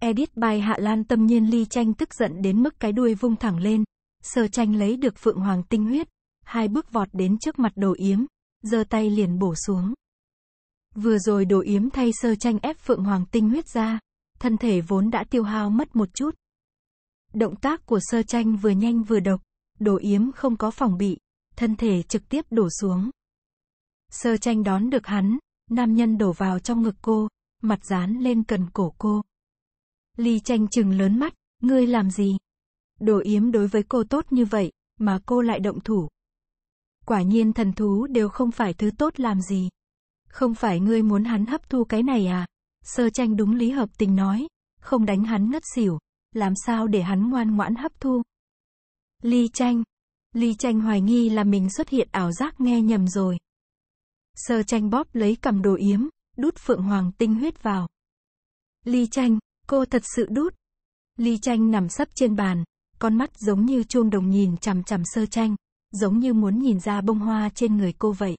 Edit bài Hạ Lan tâm nhiên ly tranh tức giận đến mức cái đuôi vung thẳng lên. Sơ tranh lấy được phượng hoàng tinh huyết. Hai bước vọt đến trước mặt đồ yếm. giơ tay liền bổ xuống. Vừa rồi đồ yếm thay sơ tranh ép phượng hoàng tinh huyết ra. Thân thể vốn đã tiêu hao mất một chút. Động tác của sơ tranh vừa nhanh vừa độc. Đồ yếm không có phòng bị. Thân thể trực tiếp đổ xuống. Sơ tranh đón được hắn. Nam nhân đổ vào trong ngực cô. Mặt dán lên cần cổ cô. Ly tranh chừng lớn mắt, ngươi làm gì? Đồ yếm đối với cô tốt như vậy, mà cô lại động thủ. Quả nhiên thần thú đều không phải thứ tốt làm gì. Không phải ngươi muốn hắn hấp thu cái này à? Sơ tranh đúng lý hợp tình nói, không đánh hắn ngất xỉu, làm sao để hắn ngoan ngoãn hấp thu. Ly tranh. Ly tranh hoài nghi là mình xuất hiện ảo giác nghe nhầm rồi. Sơ tranh bóp lấy cầm đồ yếm, đút phượng hoàng tinh huyết vào. Ly tranh, Cô thật sự đút. Ly chanh nằm sấp trên bàn, con mắt giống như chuông đồng nhìn chằm chằm sơ chanh giống như muốn nhìn ra bông hoa trên người cô vậy.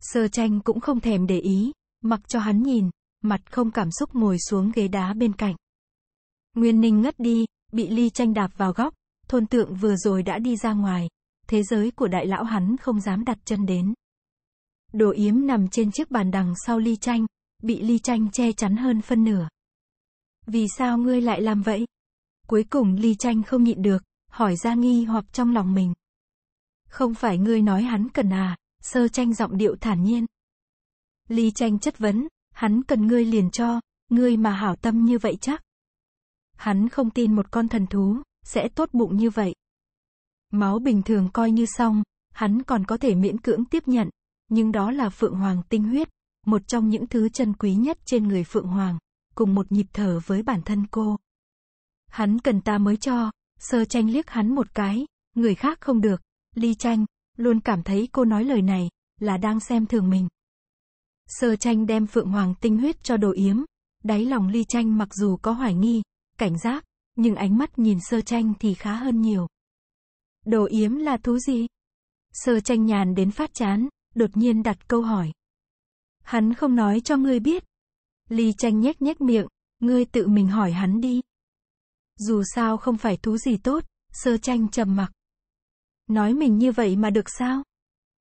Sơ chanh cũng không thèm để ý, mặc cho hắn nhìn, mặt không cảm xúc ngồi xuống ghế đá bên cạnh. Nguyên Ninh ngất đi, bị Ly chanh đạp vào góc, thôn tượng vừa rồi đã đi ra ngoài, thế giới của đại lão hắn không dám đặt chân đến. Đồ yếm nằm trên chiếc bàn đằng sau Ly chanh bị Ly chanh che chắn hơn phân nửa. Vì sao ngươi lại làm vậy? Cuối cùng Ly Tranh không nhịn được, hỏi ra nghi hoặc trong lòng mình. Không phải ngươi nói hắn cần à, sơ tranh giọng điệu thản nhiên. Ly Tranh chất vấn, hắn cần ngươi liền cho, ngươi mà hảo tâm như vậy chắc. Hắn không tin một con thần thú, sẽ tốt bụng như vậy. Máu bình thường coi như xong, hắn còn có thể miễn cưỡng tiếp nhận, nhưng đó là Phượng Hoàng tinh huyết, một trong những thứ chân quý nhất trên người Phượng Hoàng cùng một nhịp thở với bản thân cô. Hắn cần ta mới cho, sơ tranh liếc hắn một cái, người khác không được, ly tranh, luôn cảm thấy cô nói lời này, là đang xem thường mình. Sơ tranh đem phượng hoàng tinh huyết cho đồ yếm, đáy lòng ly tranh mặc dù có hoài nghi, cảnh giác, nhưng ánh mắt nhìn sơ tranh thì khá hơn nhiều. Đồ yếm là thú gì? Sơ tranh nhàn đến phát chán, đột nhiên đặt câu hỏi. Hắn không nói cho ngươi biết, Ly tranh nhếch nhếch miệng, ngươi tự mình hỏi hắn đi. Dù sao không phải thú gì tốt, sơ tranh trầm mặc. Nói mình như vậy mà được sao?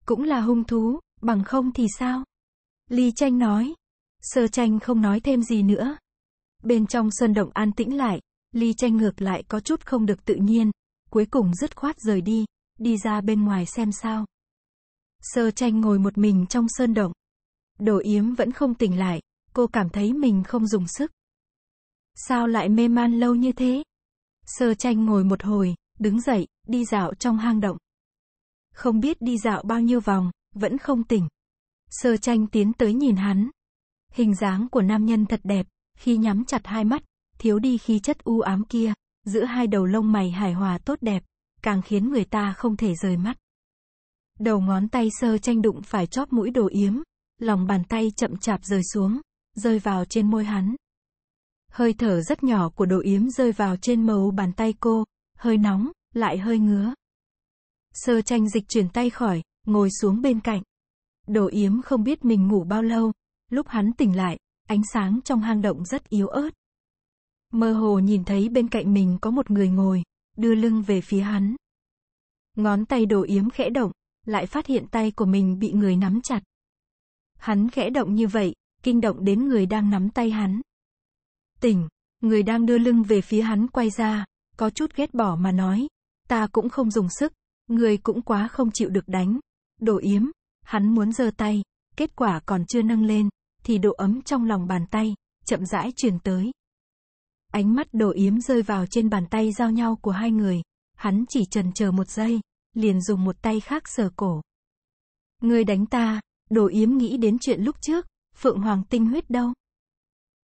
Cũng là hung thú, bằng không thì sao? Ly tranh nói. Sơ tranh không nói thêm gì nữa. Bên trong sơn động an tĩnh lại, Ly tranh ngược lại có chút không được tự nhiên, cuối cùng dứt khoát rời đi, đi ra bên ngoài xem sao. Sơ tranh ngồi một mình trong sơn động. Đồ yếm vẫn không tỉnh lại, cô cảm thấy mình không dùng sức. Sao lại mê man lâu như thế? Sơ tranh ngồi một hồi, đứng dậy, đi dạo trong hang động. Không biết đi dạo bao nhiêu vòng, vẫn không tỉnh. Sơ tranh tiến tới nhìn hắn. Hình dáng của nam nhân thật đẹp, khi nhắm chặt hai mắt, thiếu đi khí chất u ám kia, giữa hai đầu lông mày hài hòa tốt đẹp, càng khiến người ta không thể rời mắt. Đầu ngón tay sơ tranh đụng phải chóp mũi đồ yếm, lòng bàn tay chậm chạp rời xuống, rơi vào trên môi hắn. Hơi thở rất nhỏ của đồ yếm rơi vào trên màu bàn tay cô, hơi nóng, lại hơi ngứa. Sơ tranh dịch chuyển tay khỏi, ngồi xuống bên cạnh. Đồ yếm không biết mình ngủ bao lâu, lúc hắn tỉnh lại, ánh sáng trong hang động rất yếu ớt. Mơ hồ nhìn thấy bên cạnh mình có một người ngồi, đưa lưng về phía hắn. Ngón tay đồ yếm khẽ động, lại phát hiện tay của mình bị người nắm chặt. Hắn khẽ động như vậy, kinh động đến người đang nắm tay hắn. Tỉnh, người đang đưa lưng về phía hắn quay ra, có chút ghét bỏ mà nói, ta cũng không dùng sức, người cũng quá không chịu được đánh. Đồ yếm, hắn muốn giơ tay, kết quả còn chưa nâng lên, thì độ ấm trong lòng bàn tay, chậm rãi truyền tới. Ánh mắt đồ yếm rơi vào trên bàn tay giao nhau của hai người, hắn chỉ trần chờ một giây, liền dùng một tay khác sờ cổ. Người đánh ta, đồ yếm nghĩ đến chuyện lúc trước, Phượng Hoàng tinh huyết đâu?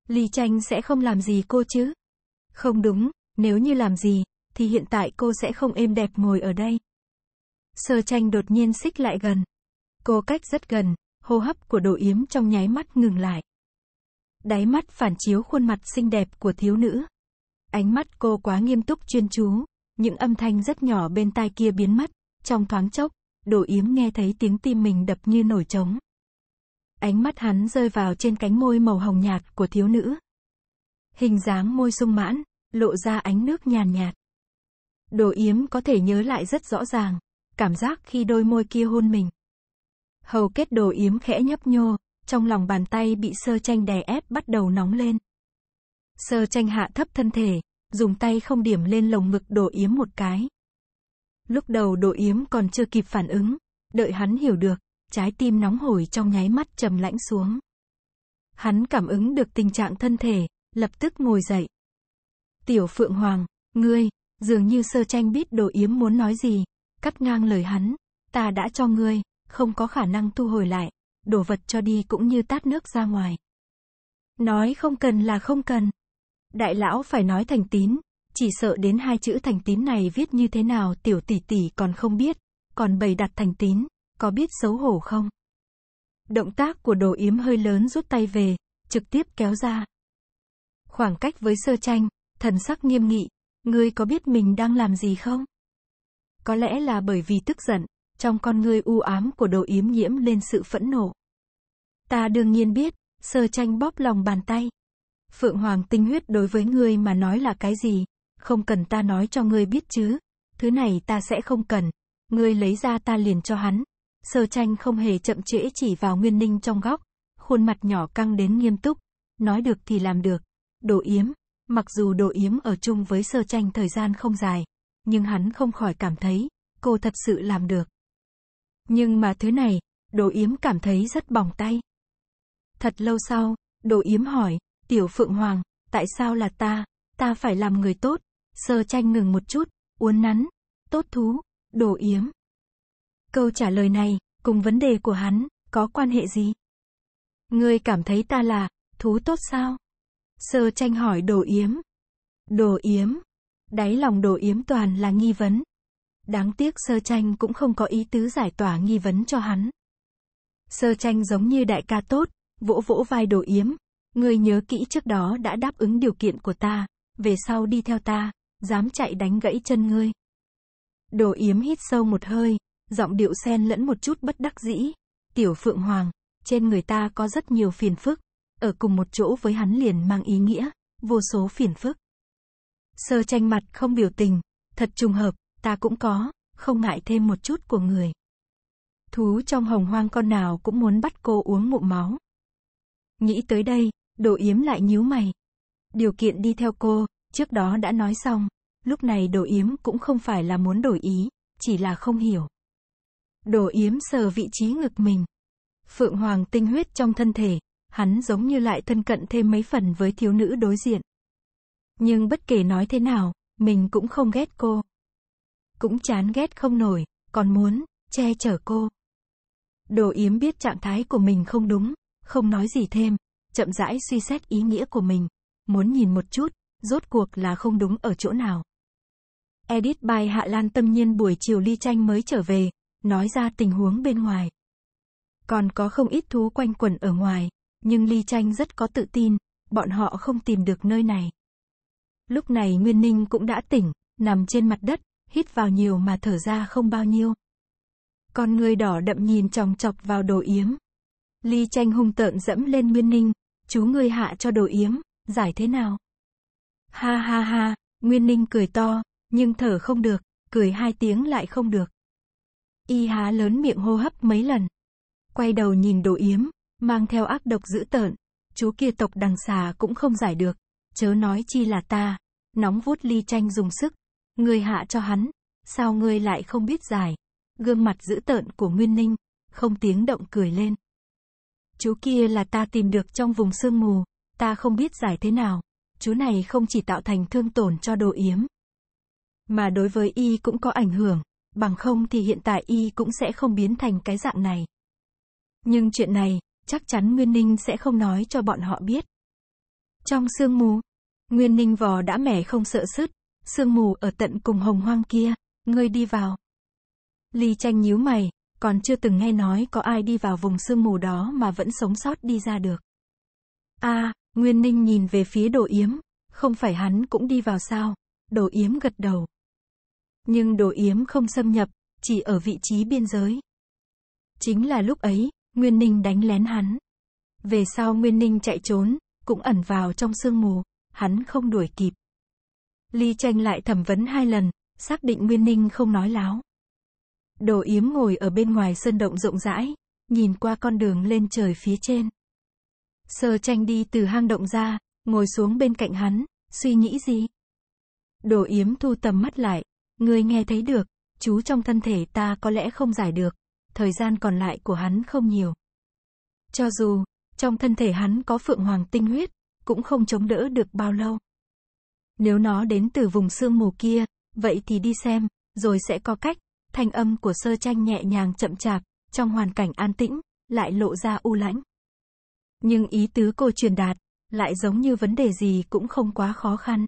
Lý Tranh sẽ không làm gì cô chứ? Không đúng, nếu như làm gì, thì hiện tại cô sẽ không êm đẹp ngồi ở đây. Sơ Tranh đột nhiên xích lại gần. Cô cách rất gần, hô hấp của Đỗ Yếm trong nháy mắt ngừng lại. Đáy mắt phản chiếu khuôn mặt xinh đẹp của thiếu nữ. Ánh mắt cô quá nghiêm túc chuyên chú, những âm thanh rất nhỏ bên tai kia biến mất, trong thoáng chốc, Đỗ Yếm nghe thấy tiếng tim mình đập như nổi trống. Ánh mắt hắn rơi vào trên cánh môi màu hồng nhạt của thiếu nữ. Hình dáng môi sung mãn, lộ ra ánh nước nhàn nhạt. Đồ yếm có thể nhớ lại rất rõ ràng, cảm giác khi đôi môi kia hôn mình. Hầu kết đồ yếm khẽ nhấp nhô, trong lòng bàn tay bị sơ tranh đè ép bắt đầu nóng lên. Sơ tranh hạ thấp thân thể, dùng tay không điểm lên lồng ngực đồ yếm một cái. Lúc đầu đồ yếm còn chưa kịp phản ứng, đợi hắn hiểu được, trái tim nóng hổi trong nháy mắt trầm lãnh xuống. Hắn cảm ứng được tình trạng thân thể, lập tức ngồi dậy. Tiểu Phượng Hoàng, ngươi, dường như sơ tranh biết đồ yếm muốn nói gì, cắt ngang lời hắn, ta đã cho ngươi, không có khả năng thu hồi lại, đổ vật cho đi cũng như tát nước ra ngoài. Nói không cần là không cần. Đại lão phải nói thành tín, chỉ sợ đến hai chữ thành tín này viết như thế nào tiểu tỷ tỷ còn không biết, còn bày đặt thành tín, có biết xấu hổ không? Động tác của đồ yếm hơi lớn rút tay về, trực tiếp kéo ra. Khoảng cách với sơ tranh, thần sắc nghiêm nghị, ngươi có biết mình đang làm gì không? Có lẽ là bởi vì tức giận, trong con ngươi u ám của đồ yếm nhiễm lên sự phẫn nộ. Ta đương nhiên biết, sơ tranh bóp lòng bàn tay. Phượng Hoàng tinh huyết đối với ngươi mà nói là cái gì? Không cần ta nói cho ngươi biết chứ. Thứ này ta sẽ không cần. Ngươi lấy ra ta liền cho hắn. Sơ tranh không hề chậm trễ chỉ vào Nguyên Ninh trong góc, khuôn mặt nhỏ căng đến nghiêm túc, nói được thì làm được. Đồ yếm, mặc dù đồ yếm ở chung với sơ tranh thời gian không dài, nhưng hắn không khỏi cảm thấy, cô thật sự làm được. Nhưng mà thứ này, đồ yếm cảm thấy rất bỏng tay. Thật lâu sau, đồ yếm hỏi, tiểu phượng hoàng, tại sao là ta, ta phải làm người tốt, sơ tranh ngừng một chút, uốn nắn, tốt thú, đồ yếm, Câu trả lời này, cùng vấn đề của hắn, có quan hệ gì? Ngươi cảm thấy ta là, thú tốt sao? Sơ tranh hỏi đồ yếm. Đồ yếm. Đáy lòng đồ yếm toàn là nghi vấn. Đáng tiếc sơ tranh cũng không có ý tứ giải tỏa nghi vấn cho hắn. Sơ tranh giống như đại ca tốt, vỗ vỗ vai đồ yếm. Ngươi nhớ kỹ trước đó đã đáp ứng điều kiện của ta, về sau đi theo ta, dám chạy đánh gãy chân ngươi. Đồ yếm hít sâu một hơi, giọng điệu xen lẫn một chút bất đắc dĩ. Tiểu Phượng Hoàng, trên người ta có rất nhiều phiền phức, ở cùng một chỗ với hắn liền mang ý nghĩa, vô số phiền phức. Sơ tranh mặt không biểu tình, thật trùng hợp, ta cũng có, không ngại thêm một chút của người. Thú trong hồng hoang con nào cũng muốn bắt cô uống ngụm máu. Nghĩ tới đây, đồ yếm lại nhíu mày. Điều kiện đi theo cô, trước đó đã nói xong, lúc này đồ yếm cũng không phải là muốn đổi ý, chỉ là không hiểu. Đồ yếm sờ vị trí ngực mình. Phượng Hoàng tinh huyết trong thân thể, hắn giống như lại thân cận thêm mấy phần với thiếu nữ đối diện. Nhưng bất kể nói thế nào, mình cũng không ghét cô. Cũng chán ghét không nổi, còn muốn, che chở cô. Đồ yếm biết trạng thái của mình không đúng, không nói gì thêm, chậm rãi suy xét ý nghĩa của mình, muốn nhìn một chút, rốt cuộc là không đúng ở chỗ nào. Edit bài Hạ Lan tâm nhiên buổi chiều ly tranh mới trở về, nói ra tình huống bên ngoài. Còn có không ít thú quanh quẩn ở ngoài, nhưng Ly chanh rất có tự tin, bọn họ không tìm được nơi này. Lúc này Nguyên Ninh cũng đã tỉnh, nằm trên mặt đất, hít vào nhiều mà thở ra không bao nhiêu. Con người đỏ đậm nhìn chòng chọc vào đồ yếm. Ly chanh hung tợn dẫm lên Nguyên Ninh, chú ngươi hạ cho đồ yếm, giải thế nào? Ha ha ha, Nguyên Ninh cười to, nhưng thở không được, cười hai tiếng lại không được. Y há lớn miệng hô hấp mấy lần. Quay đầu nhìn đồ yếm, mang theo ác độc dữ tợn. Chú kia tộc đằng xà cũng không giải được. Chớ nói chi là ta. Nóng vuốt ly tranh dùng sức. Người hạ cho hắn. Sao ngươi lại không biết giải? Gương mặt dữ tợn của Nguyên Ninh, không tiếng động cười lên. Chú kia là ta tìm được trong vùng sương mù, ta không biết giải thế nào. Chú này không chỉ tạo thành thương tổn cho đồ yếm, mà đối với y cũng có ảnh hưởng. Bằng không thì hiện tại y cũng sẽ không biến thành cái dạng này. Nhưng chuyện này, chắc chắn Nguyên Ninh sẽ không nói cho bọn họ biết. Trong sương mù, Nguyên Ninh vò đã mẻ không sợ sứt, sương mù ở tận cùng hồng hoang kia, ngươi đi vào. Ly tranh nhíu mày, còn chưa từng nghe nói có ai đi vào vùng sương mù đó mà vẫn sống sót đi ra được. a Nguyên Ninh nhìn về phía đồ yếm, không phải hắn cũng đi vào sao? Đồ yếm gật đầu. Nhưng đồ yếm không xâm nhập, chỉ ở vị trí biên giới. Chính là lúc ấy, Nguyên Ninh đánh lén hắn. Về sau Nguyên Ninh chạy trốn, cũng ẩn vào trong sương mù, hắn không đuổi kịp. Ly tranh lại thẩm vấn hai lần, xác định Nguyên Ninh không nói láo. Đồ yếm ngồi ở bên ngoài sơn động rộng rãi, nhìn qua con đường lên trời phía trên. Sơ tranh đi từ hang động ra, ngồi xuống bên cạnh hắn, suy nghĩ gì? Đồ yếm thu tầm mắt lại, người nghe thấy được, chú trong thân thể ta có lẽ không giải được, thời gian còn lại của hắn không nhiều. Cho dù, trong thân thể hắn có phượng hoàng tinh huyết, cũng không chống đỡ được bao lâu. Nếu nó đến từ vùng sương mù kia, vậy thì đi xem, rồi sẽ có cách. Thanh âm của sơ tranh nhẹ nhàng chậm chạp, trong hoàn cảnh an tĩnh, lại lộ ra u lãnh. Nhưng ý tứ cô truyền đạt, lại giống như vấn đề gì cũng không quá khó khăn.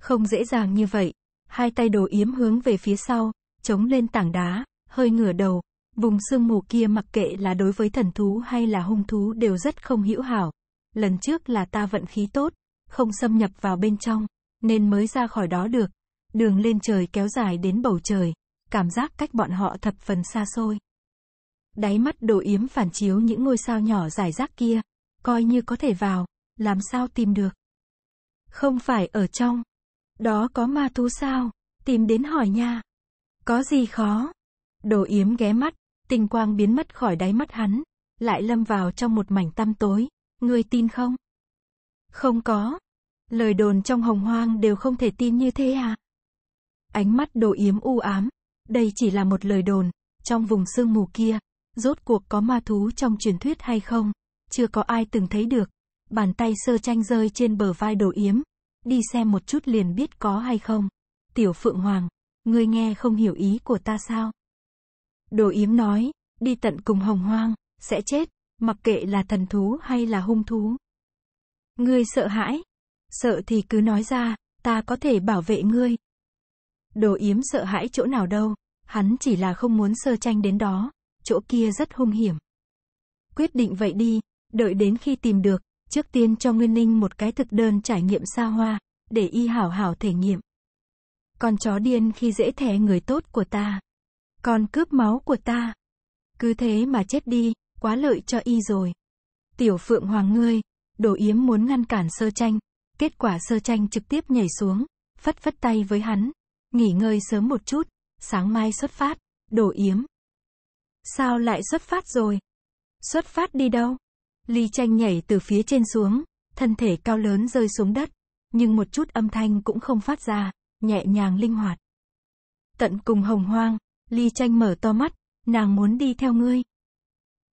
Không dễ dàng như vậy, hai tay đồ yếm hướng về phía sau, chống lên tảng đá, hơi ngửa đầu. Vùng sương mù kia mặc kệ là đối với thần thú hay là hung thú đều rất không hữu hảo. Lần trước là ta vận khí tốt, không xâm nhập vào bên trong, nên mới ra khỏi đó được. Đường lên trời kéo dài đến bầu trời, cảm giác cách bọn họ thập phần xa xôi. Đáy mắt đồ yếm phản chiếu những ngôi sao nhỏ dài rác kia, coi như có thể vào, làm sao tìm được. Không phải ở trong, đó có ma thú sao? Tìm đến hỏi nha. Có gì khó? Đồ yếm ghé mắt, tình quang biến mất khỏi đáy mắt hắn, lại lâm vào trong một mảnh tăm tối. Ngươi tin không? Không có. Lời đồn trong hồng hoang đều không thể tin như thế à? Ánh mắt đồ yếm u ám. Đây chỉ là một lời đồn. Trong vùng sương mù kia, rốt cuộc có ma thú trong truyền thuyết hay không? Chưa có ai từng thấy được. Bàn tay sơ tranh rơi trên bờ vai đồ yếm, đi xem một chút liền biết có hay không. Tiểu Phượng Hoàng, ngươi nghe không hiểu ý của ta sao? Đồ yếm nói, đi tận cùng hồng hoang, sẽ chết, mặc kệ là thần thú hay là hung thú. Ngươi sợ hãi? Sợ thì cứ nói ra, ta có thể bảo vệ ngươi. Đồ yếm sợ hãi chỗ nào đâu, hắn chỉ là không muốn sơ tranh đến đó, chỗ kia rất hung hiểm. Quyết định vậy đi, đợi đến khi tìm được, Trước tiên cho Nguyên Ninh một cái thực đơn trải nghiệm xa hoa, để y hảo hảo thể nghiệm. Con chó điên khi dễ thẻ người tốt của ta. Con cướp máu của ta. Cứ thế mà chết đi, quá lợi cho y rồi. Tiểu Phượng Hoàng ngươi, đồ yếm muốn ngăn cản sơ tranh. Kết quả sơ tranh trực tiếp nhảy xuống, phất phất tay với hắn. Nghỉ ngơi sớm một chút, sáng mai xuất phát, đồ yếm. Sao lại xuất phát rồi? Xuất phát đi đâu? Ly tranh nhảy từ phía trên xuống, thân thể cao lớn rơi xuống đất, nhưng một chút âm thanh cũng không phát ra, nhẹ nhàng linh hoạt. Tận cùng hồng hoang, Ly tranh mở to mắt, nàng muốn đi theo ngươi.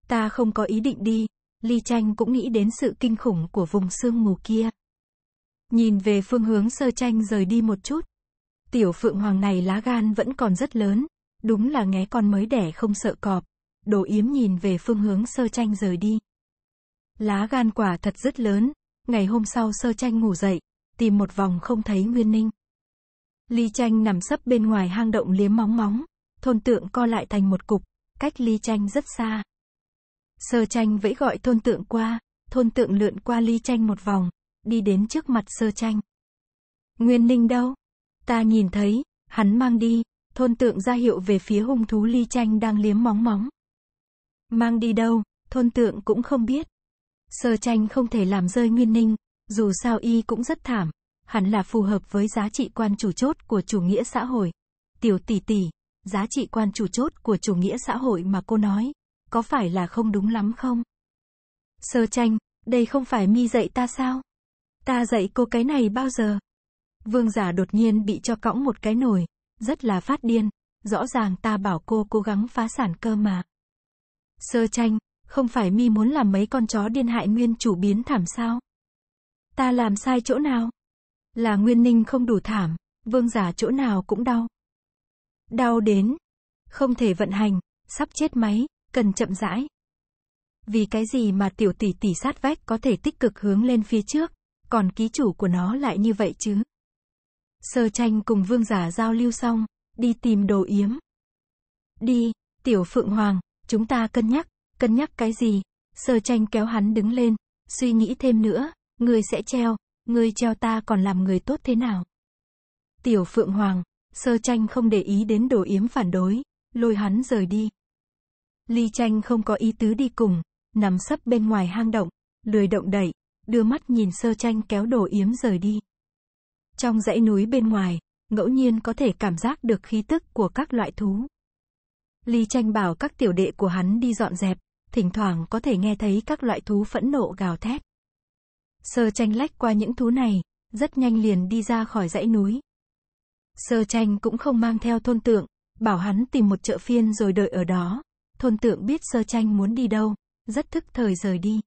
Ta không có ý định đi, Ly tranh cũng nghĩ đến sự kinh khủng của vùng sương mù kia. Nhìn về phương hướng sơ tranh rời đi một chút. Tiểu phượng hoàng này lá gan vẫn còn rất lớn, đúng là nghé con mới đẻ không sợ cọp. Đồ yếm nhìn về phương hướng sơ tranh rời đi. Lá gan quả thật rất lớn, ngày hôm sau sơ tranh ngủ dậy, tìm một vòng không thấy Nguyên Ninh. Ly tranh nằm sấp bên ngoài hang động liếm móng móng, thôn tượng co lại thành một cục, cách ly tranh rất xa. Sơ tranh vẫy gọi thôn tượng qua, thôn tượng lượn qua ly tranh một vòng, đi đến trước mặt sơ tranh. Nguyên Ninh đâu? Ta nhìn thấy, hắn mang đi, thôn tượng ra hiệu về phía hung thú ly tranh đang liếm móng móng. Mang đi đâu, thôn tượng cũng không biết. Sơ tranh không thể làm rơi Nguyên Ninh, dù sao y cũng rất thảm, hẳn là phù hợp với giá trị quan chủ chốt của chủ nghĩa xã hội. Tiểu tỷ tỷ, giá trị quan chủ chốt của chủ nghĩa xã hội mà cô nói, có phải là không đúng lắm không? Sơ tranh, đây không phải mi dạy ta sao? Ta dạy cô cái này bao giờ? Vương giả đột nhiên bị cho cõng một cái nồi, rất là phát điên, rõ ràng ta bảo cô cố gắng phá sản cơ mà. Sơ tranh, không phải mi muốn làm mấy con chó điên hại nguyên chủ biến thảm sao? Ta làm sai chỗ nào? Là nguyên ninh không đủ thảm, vương giả chỗ nào cũng đau. Đau đến, không thể vận hành, sắp chết máy, cần chậm rãi. Vì cái gì mà tiểu tỷ tỷ sát vách có thể tích cực hướng lên phía trước, còn ký chủ của nó lại như vậy chứ? Sơ tranh cùng vương giả giao lưu xong, đi tìm đồ yếm. Đi, tiểu phượng hoàng, chúng ta cân nhắc cân nhắc cái gì. Sơ tranh kéo hắn đứng lên, suy nghĩ thêm nữa, người sẽ treo, người treo ta còn làm người tốt thế nào. Tiểu Phượng Hoàng, sơ tranh không để ý đến đồ yếm phản đối, lôi hắn rời đi. Ly tranh không có ý tứ đi cùng, nằm sấp bên ngoài hang động, lười động đẩy, đưa mắt nhìn sơ tranh kéo đồ yếm rời đi. Trong dãy núi bên ngoài, ngẫu nhiên có thể cảm giác được khí tức của các loại thú. Ly tranh bảo các tiểu đệ của hắn đi dọn dẹp, thỉnh thoảng có thể nghe thấy các loại thú phẫn nộ gào thét. Sơ tranh lách qua những thú này, rất nhanh liền đi ra khỏi dãy núi. Sơ tranh cũng không mang theo thôn tượng, bảo hắn tìm một chợ phiên rồi đợi ở đó. Thôn tượng biết sơ tranh muốn đi đâu, rất thức thời rời đi.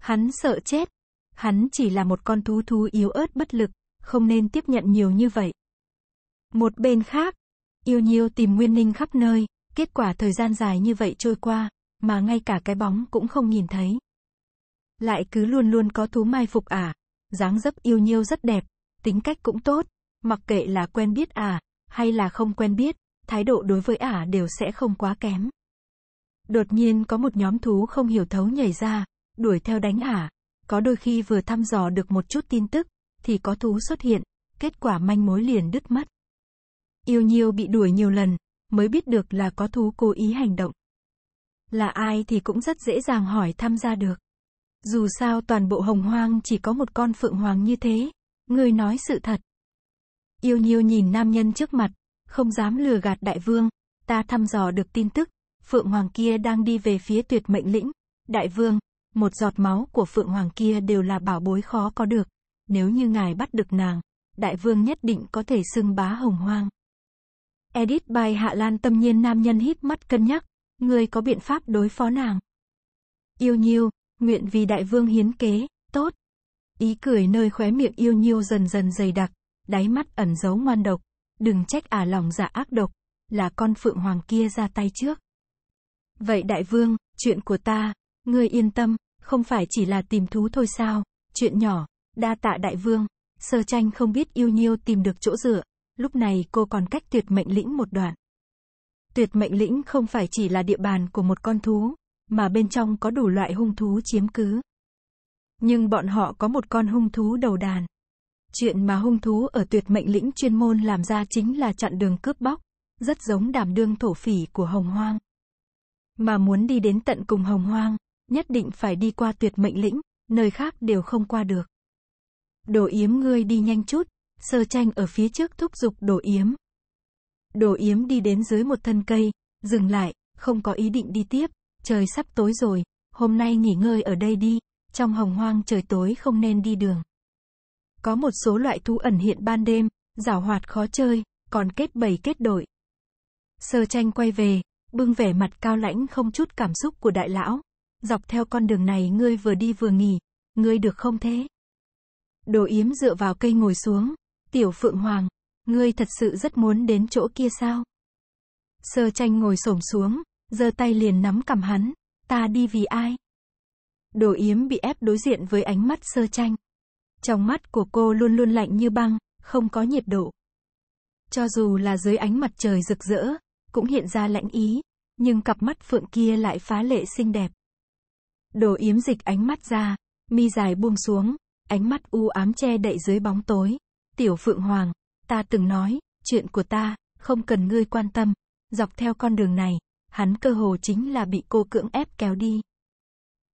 Hắn sợ chết. Hắn chỉ là một con thú thú yếu ớt bất lực, không nên tiếp nhận nhiều như vậy. Một bên khác, yêu nhiêu tìm Nguyên Ninh khắp nơi, kết quả thời gian dài như vậy trôi qua, mà ngay cả cái bóng cũng không nhìn thấy. Lại cứ luôn luôn có thú mai phục à, dáng dấp yêu nhiêu rất đẹp, tính cách cũng tốt, mặc kệ là quen biết à, hay là không quen biết, thái độ đối với ả à đều sẽ không quá kém. Đột nhiên có một nhóm thú không hiểu thấu nhảy ra, đuổi theo đánh ả, à. có đôi khi vừa thăm dò được một chút tin tức, thì có thú xuất hiện, kết quả manh mối liền đứt mất. Yêu nhiêu bị đuổi nhiều lần, mới biết được là có thú cố ý hành động là ai thì cũng rất dễ dàng hỏi tham gia được. Dù sao toàn bộ hồng hoang chỉ có một con phượng hoàng như thế, người nói sự thật. Yêu nhiêu nhìn nam nhân trước mặt, không dám lừa gạt đại vương, ta thăm dò được tin tức, phượng hoàng kia đang đi về phía tuyệt mệnh lĩnh, đại vương, một giọt máu của phượng hoàng kia đều là bảo bối khó có được, nếu như ngài bắt được nàng, đại vương nhất định có thể xưng bá hồng hoang. Edit bài Hạ Lan tâm nhiên nam nhân hít mắt cân nhắc, Ngươi có biện pháp đối phó nàng. Yêu nhiêu, nguyện vì đại vương hiến kế, tốt. Ý cười nơi khóe miệng yêu nhiêu dần dần dày đặc, đáy mắt ẩn giấu ngoan độc. Đừng trách ả à lòng giả dạ ác độc, là con phượng hoàng kia ra tay trước. Vậy đại vương, chuyện của ta, ngươi yên tâm, không phải chỉ là tìm thú thôi sao, chuyện nhỏ, đa tạ đại vương. Sơ tranh không biết yêu nhiêu tìm được chỗ dựa, lúc này cô còn cách tuyệt mệnh lĩnh một đoạn. Tuyệt mệnh lĩnh không phải chỉ là địa bàn của một con thú, mà bên trong có đủ loại hung thú chiếm cứ. Nhưng bọn họ có một con hung thú đầu đàn. Chuyện mà hung thú ở tuyệt mệnh lĩnh chuyên môn làm ra chính là chặn đường cướp bóc, rất giống đảm đương thổ phỉ của hồng hoang. Mà muốn đi đến tận cùng hồng hoang, nhất định phải đi qua tuyệt mệnh lĩnh, nơi khác đều không qua được. Đồ yếm ngươi đi nhanh chút, sơ tranh ở phía trước thúc giục đồ yếm. Đồ yếm đi đến dưới một thân cây, dừng lại, không có ý định đi tiếp, trời sắp tối rồi, hôm nay nghỉ ngơi ở đây đi, trong hồng hoang trời tối không nên đi đường. Có một số loại thú ẩn hiện ban đêm, giảo hoạt khó chơi, còn kết bầy kết đội. Sơ tranh quay về, bưng vẻ mặt cao lãnh không chút cảm xúc của đại lão. Dọc theo con đường này ngươi vừa đi vừa nghỉ, ngươi được không thế? Đồ yếm dựa vào cây ngồi xuống, tiểu phượng hoàng, Ngươi thật sự rất muốn đến chỗ kia sao? Sơ tranh ngồi xổm xuống, giơ tay liền nắm cầm hắn. Ta đi vì ai? Đồ yếm bị ép đối diện với ánh mắt sơ tranh. Trong mắt của cô luôn luôn lạnh như băng, không có nhiệt độ. Cho dù là dưới ánh mặt trời rực rỡ, cũng hiện ra lãnh ý, nhưng cặp mắt phượng kia lại phá lệ xinh đẹp. Đồ yếm dịch ánh mắt ra, mi dài buông xuống, ánh mắt u ám che đậy dưới bóng tối. Tiểu Phượng Hoàng, Ta từng nói, chuyện của ta, không cần ngươi quan tâm. Dọc theo con đường này, hắn cơ hồ chính là bị cô cưỡng ép kéo đi.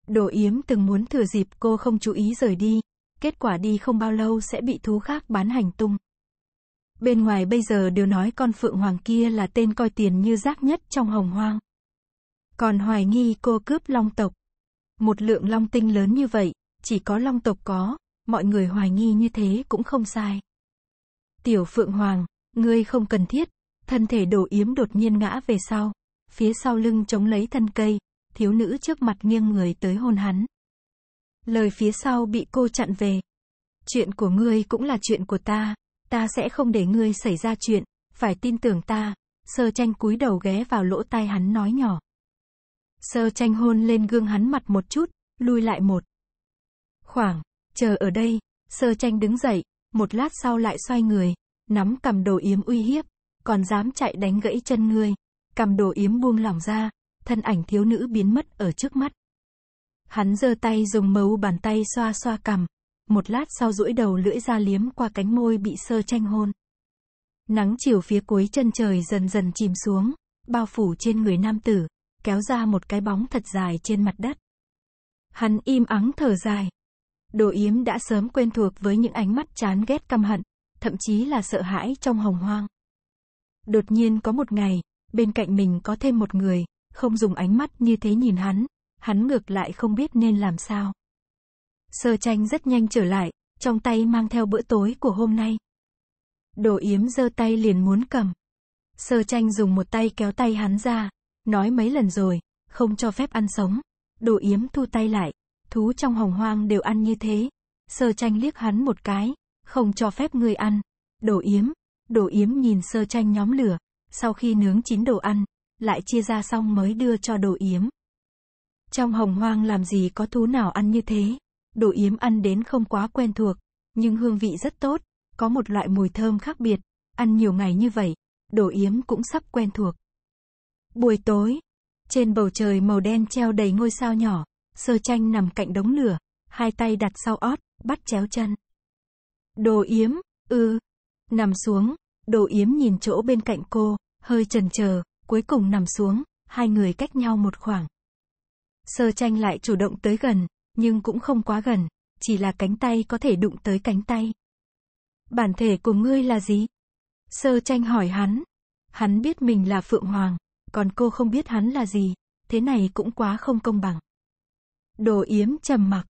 Đồ Yếm từng muốn thừa dịp cô không chú ý rời đi, kết quả đi không bao lâu sẽ bị thú khác bán hành tung. Bên ngoài bây giờ đều nói con Phượng Hoàng kia là tên coi tiền như rác nhất trong hồng hoang. Còn hoài nghi cô cướp long tộc. Một lượng long tinh lớn như vậy, chỉ có long tộc có, mọi người hoài nghi như thế cũng không sai. Tiểu Phượng Hoàng, ngươi không cần thiết. Thân thể đổ yếm đột nhiên ngã về sau. Phía sau lưng chống lấy thân cây, thiếu nữ trước mặt nghiêng người tới hôn hắn. Lời phía sau bị cô chặn về. Chuyện của ngươi cũng là chuyện của ta, ta sẽ không để ngươi xảy ra chuyện, phải tin tưởng ta. Sơ tranh cúi đầu ghé vào lỗ tai hắn nói nhỏ. Sơ tranh hôn lên gương hắn mặt một chút, lui lại một. Khoảng, chờ ở đây, sơ tranh đứng dậy, một lát sau lại xoay người, nắm cầm đồ yếm uy hiếp, còn dám chạy đánh gãy chân ngươi. Cầm đồ yếm buông lỏng ra, thân ảnh thiếu nữ biến mất ở trước mắt. Hắn giơ tay dùng mấu bàn tay xoa xoa cầm, một lát sau duỗi đầu lưỡi ra liếm qua cánh môi bị sơ tranh hôn. Nắng chiều phía cuối chân trời dần dần chìm xuống, bao phủ trên người nam tử, kéo ra một cái bóng thật dài trên mặt đất. Hắn im ắng thở dài, Đồ Yếm đã sớm quen thuộc với những ánh mắt chán ghét căm hận, thậm chí là sợ hãi trong hồng hoang. Đột nhiên có một ngày, bên cạnh mình có thêm một người, không dùng ánh mắt như thế nhìn hắn, hắn ngược lại không biết nên làm sao. Sơ tranh rất nhanh trở lại, trong tay mang theo bữa tối của hôm nay. Đồ Yếm giơ tay liền muốn cầm. Sơ tranh dùng một tay kéo tay hắn ra, nói mấy lần rồi, không cho phép ăn sống. Đồ Yếm thu tay lại, thú trong hồng hoang đều ăn như thế. Sơ tranh liếc hắn một cái, không cho phép người ăn. Đồ yếm, đồ yếm nhìn sơ tranh nhóm lửa, sau khi nướng chín đồ ăn, lại chia ra xong mới đưa cho đồ yếm. Trong hồng hoang làm gì có thú nào ăn như thế, đồ yếm ăn đến không quá quen thuộc, nhưng hương vị rất tốt, có một loại mùi thơm khác biệt, ăn nhiều ngày như vậy, đồ yếm cũng sắp quen thuộc. Buổi tối, trên bầu trời màu đen treo đầy ngôi sao nhỏ, Sơ tranh nằm cạnh đống lửa, hai tay đặt sau ót, bắt chéo chân. Đồ yếm, ư. Nằm xuống, đồ yếm nhìn chỗ bên cạnh cô, hơi chần chờ, cuối cùng nằm xuống, hai người cách nhau một khoảng. Sơ tranh lại chủ động tới gần, nhưng cũng không quá gần, chỉ là cánh tay có thể đụng tới cánh tay. Bản thể của ngươi là gì? Sơ tranh hỏi hắn. Hắn biết mình là Phượng Hoàng, còn cô không biết hắn là gì, thế này cũng quá không công bằng. Đồ yếm trầm mặc.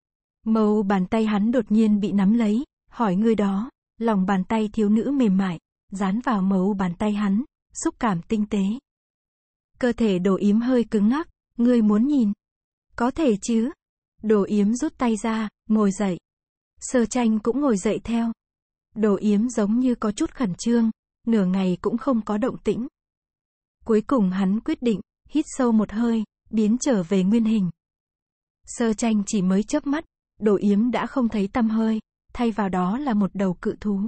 Mâu bàn tay hắn đột nhiên bị nắm lấy, hỏi người đó, lòng bàn tay thiếu nữ mềm mại, dán vào mấu bàn tay hắn, xúc cảm tinh tế. Cơ thể đồ yếm hơi cứng ngắc, ngươi muốn nhìn. Có thể chứ. Đồ yếm rút tay ra, ngồi dậy. Sơ tranh cũng ngồi dậy theo. Đồ yếm giống như có chút khẩn trương, nửa ngày cũng không có động tĩnh. Cuối cùng hắn quyết định, hít sâu một hơi, biến trở về nguyên hình. Sơ tranh chỉ mới chớp mắt, đồ yếm đã không thấy tâm hơi, thay vào đó là một đầu cự thú.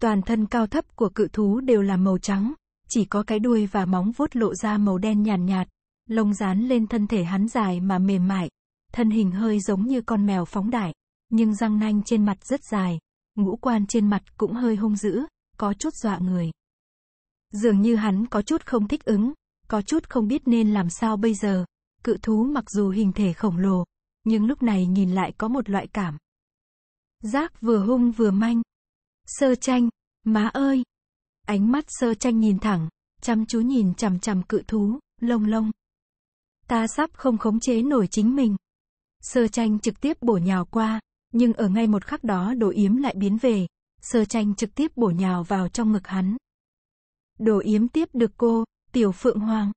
Toàn thân cao thấp của cự thú đều là màu trắng, chỉ có cái đuôi và móng vuốt lộ ra màu đen nhàn nhạt, nhạt, lông rán lên thân thể hắn dài mà mềm mại, thân hình hơi giống như con mèo phóng đại, nhưng răng nanh trên mặt rất dài, ngũ quan trên mặt cũng hơi hung dữ, có chút dọa người. Dường như hắn có chút không thích ứng, có chút không biết nên làm sao bây giờ, Cự thú mặc dù hình thể khổng lồ, nhưng lúc này nhìn lại có một loại cảm. Giác vừa hung vừa manh. Sơ tranh, má ơi! Ánh mắt sơ tranh nhìn thẳng, chăm chú nhìn chằm chằm cự thú, lông lông. Ta sắp không khống chế nổi chính mình. Sơ tranh trực tiếp bổ nhào qua, nhưng ở ngay một khắc đó đồ yếm lại biến về. Sơ tranh trực tiếp bổ nhào vào trong ngực hắn. Đồ yếm tiếp được cô, tiểu phượng hoàng.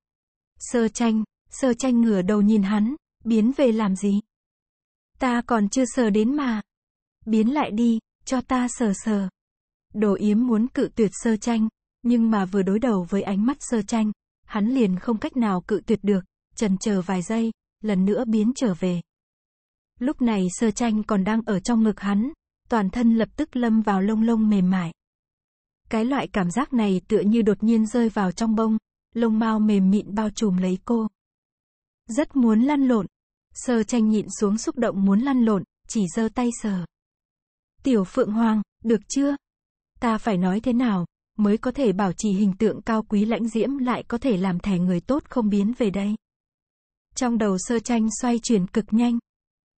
Sơ tranh, Sơ tranh ngửa đầu nhìn hắn, biến về làm gì? Ta còn chưa sờ đến mà. Biến lại đi, cho ta sờ sờ. Đồ yếm muốn cự tuyệt sơ tranh, nhưng mà vừa đối đầu với ánh mắt sơ tranh, hắn liền không cách nào cự tuyệt được, trần chờ vài giây, lần nữa biến trở về. Lúc này sơ tranh còn đang ở trong ngực hắn, toàn thân lập tức lâm vào lông lông mềm mại. Cái loại cảm giác này tựa như đột nhiên rơi vào trong bông, lông mau mềm mịn bao trùm lấy cô. Rất muốn lăn lộn. Sơ tranh nhịn xuống xúc động muốn lăn lộn, chỉ giơ tay sờ. Tiểu Phượng Hoàng, được chưa? Ta phải nói thế nào, mới có thể bảo trì hình tượng cao quý lãnh diễm lại có thể làm thẻ người tốt không biến về đây. Trong đầu sơ tranh xoay chuyển cực nhanh.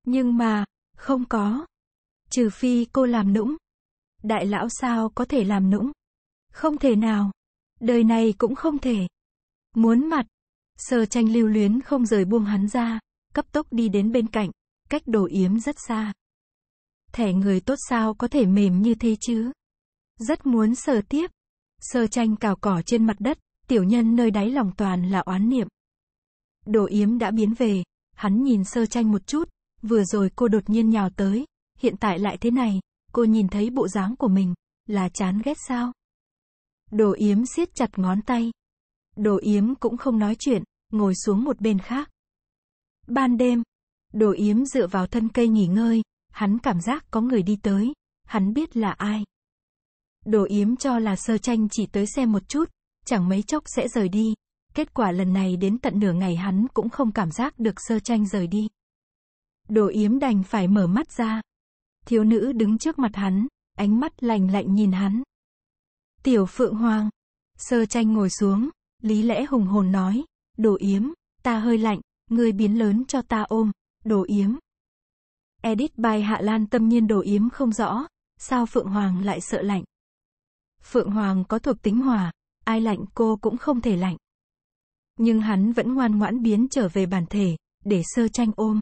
Nhưng mà, không có. Trừ phi cô làm nũng. Đại lão sao có thể làm nũng? Không thể nào. Đời này cũng không thể. Muốn mặt, Sơ tranh lưu luyến không rời buông hắn ra, cấp tốc đi đến bên cạnh, cách đồ yếm rất xa. Thẻ người tốt sao có thể mềm như thế chứ? Rất muốn sờ tiếp. Sơ tranh cào cỏ trên mặt đất, tiểu nhân nơi đáy lòng toàn là oán niệm. Đồ yếm đã biến về, hắn nhìn sơ tranh một chút, vừa rồi cô đột nhiên nhào tới, hiện tại lại thế này, cô nhìn thấy bộ dáng của mình, là chán ghét sao? Đồ yếm siết chặt ngón tay, Đồ Yếm cũng không nói chuyện, ngồi xuống một bên khác. Ban đêm, Đồ Yếm dựa vào thân cây nghỉ ngơi, hắn cảm giác có người đi tới, hắn biết là ai. Đồ Yếm cho là sơ tranh chỉ tới xem một chút, chẳng mấy chốc sẽ rời đi. Kết quả lần này đến tận nửa ngày hắn cũng không cảm giác được sơ tranh rời đi. Đồ Yếm đành phải mở mắt ra. Thiếu nữ đứng trước mặt hắn, ánh mắt lạnh lạnh nhìn hắn. Tiểu Phượng Hoàng. Sơ tranh ngồi xuống, Lý lẽ hùng hồn nói, đồ yếm, ta hơi lạnh, ngươi biến lớn cho ta ôm, đồ yếm. Edit bài Hạ Lan tâm nhiên đồ yếm không rõ, sao Phượng Hoàng lại sợ lạnh. Phượng Hoàng có thuộc tính hòa, ai lạnh cô cũng không thể lạnh. Nhưng hắn vẫn ngoan ngoãn biến trở về bản thể, để sơ tranh ôm.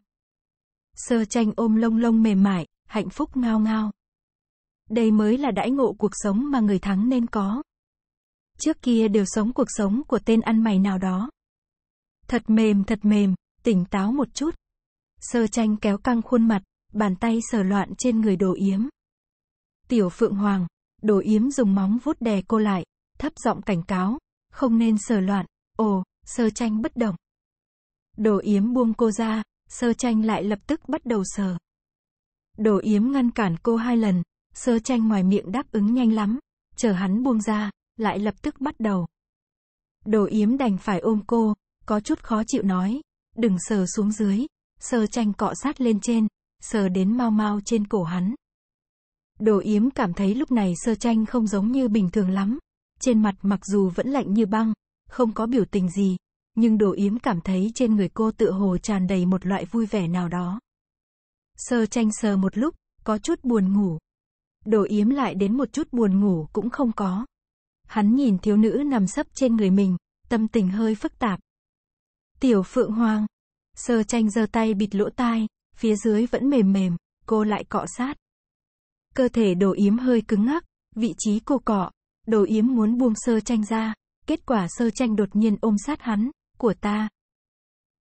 Sơ tranh ôm lông lông mềm mại, hạnh phúc ngao ngao. Đây mới là đãi ngộ cuộc sống mà người thắng nên có trước kia đều sống cuộc sống của tên ăn mày nào đó. Thật mềm thật mềm, tỉnh táo một chút. Sơ tranh kéo căng khuôn mặt, bàn tay sờ loạn trên người đồ yếm. Tiểu Phượng Hoàng, đồ yếm dùng móng vuốt đè cô lại, thấp giọng cảnh cáo, không nên sờ loạn, ồ, sơ tranh bất động. Đồ yếm buông cô ra, sơ tranh lại lập tức bắt đầu sờ. Đồ yếm ngăn cản cô hai lần, sơ tranh ngoài miệng đáp ứng nhanh lắm, chờ hắn buông ra, lại lập tức bắt đầu. Đồ yếm đành phải ôm cô, có chút khó chịu nói, đừng sờ xuống dưới, sờ tranh cọ sát lên trên, sờ đến mau mau trên cổ hắn. Đồ yếm cảm thấy lúc này sơ tranh không giống như bình thường lắm, trên mặt mặc dù vẫn lạnh như băng, không có biểu tình gì, nhưng đồ yếm cảm thấy trên người cô tự hồ tràn đầy một loại vui vẻ nào đó. Sơ tranh sờ một lúc, có chút buồn ngủ. Đồ yếm lại đến một chút buồn ngủ cũng không có. Hắn nhìn thiếu nữ nằm sấp trên người mình, tâm tình hơi phức tạp. Tiểu Phượng Hoàng. Sơ tranh giơ tay bịt lỗ tai, phía dưới vẫn mềm mềm, cô lại cọ sát. Cơ thể đồ yếm hơi cứng ngắc, vị trí cô cọ, đồ yếm muốn buông sơ tranh ra, kết quả sơ tranh đột nhiên ôm sát hắn, của ta.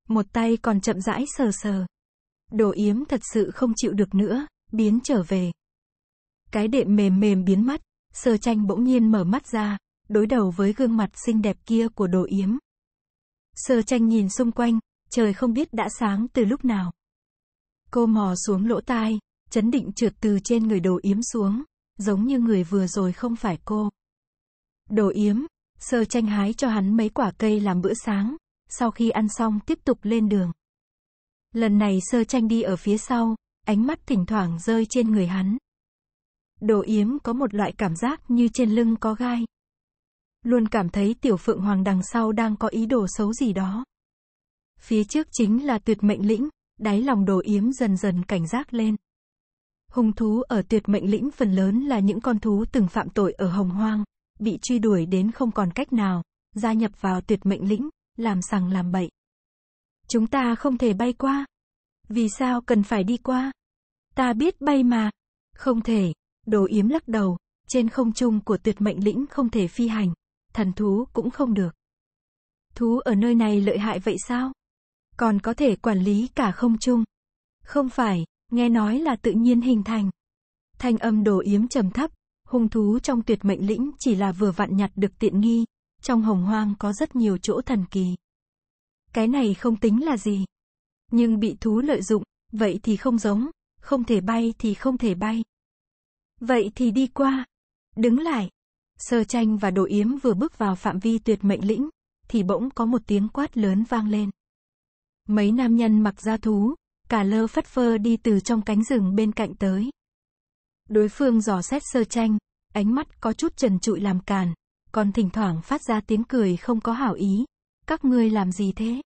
Một tay còn chậm rãi sờ sờ. Đồ yếm thật sự không chịu được nữa, biến trở về. Cái đệm mềm mềm biến mất, Sơ tranh bỗng nhiên mở mắt ra, đối đầu với gương mặt xinh đẹp kia của đồ yếm. Sơ tranh nhìn xung quanh, trời không biết đã sáng từ lúc nào. Cô mò xuống lỗ tai, chấn định trượt từ trên người đồ yếm xuống, giống như người vừa rồi không phải cô. Đồ yếm, sơ tranh hái cho hắn mấy quả cây làm bữa sáng, sau khi ăn xong tiếp tục lên đường. Lần này sơ tranh đi ở phía sau, ánh mắt thỉnh thoảng rơi trên người hắn, Đồ Yếm có một loại cảm giác như trên lưng có gai. Luôn cảm thấy tiểu phượng hoàng đằng sau đang có ý đồ xấu gì đó. Phía trước chính là tuyệt mệnh lĩnh, đáy lòng đồ yếm dần dần cảnh giác lên. Hung thú ở tuyệt mệnh lĩnh phần lớn là những con thú từng phạm tội ở hồng hoang, bị truy đuổi đến không còn cách nào, gia nhập vào tuyệt mệnh lĩnh, làm sằng làm bậy. Chúng ta không thể bay qua. Vì sao cần phải đi qua? Ta biết bay mà. Không thể, Đồ yếm lắc đầu, trên không trung của tuyệt mệnh lĩnh không thể phi hành, thần thú cũng không được. Thú ở nơi này lợi hại vậy sao? Còn có thể quản lý cả không trung. Không phải, nghe nói là tự nhiên hình thành. Thanh âm đồ yếm trầm thấp, hung thú trong tuyệt mệnh lĩnh chỉ là vừa vặn nhặt được tiện nghi, trong hồng hoang có rất nhiều chỗ thần kỳ. Cái này không tính là gì. Nhưng bị thú lợi dụng, vậy thì không giống, không thể bay thì không thể bay. Vậy thì đi qua. Đứng lại. Sơ tranh và đồ yếm vừa bước vào phạm vi tuyệt mệnh lĩnh, thì bỗng có một tiếng quát lớn vang lên. Mấy nam nhân mặc da thú, cả lơ phất phơ đi từ trong cánh rừng bên cạnh tới. Đối phương dò xét sơ tranh, ánh mắt có chút trần trụi làm càn, còn thỉnh thoảng phát ra tiếng cười không có hảo ý. Các ngươi làm gì thế?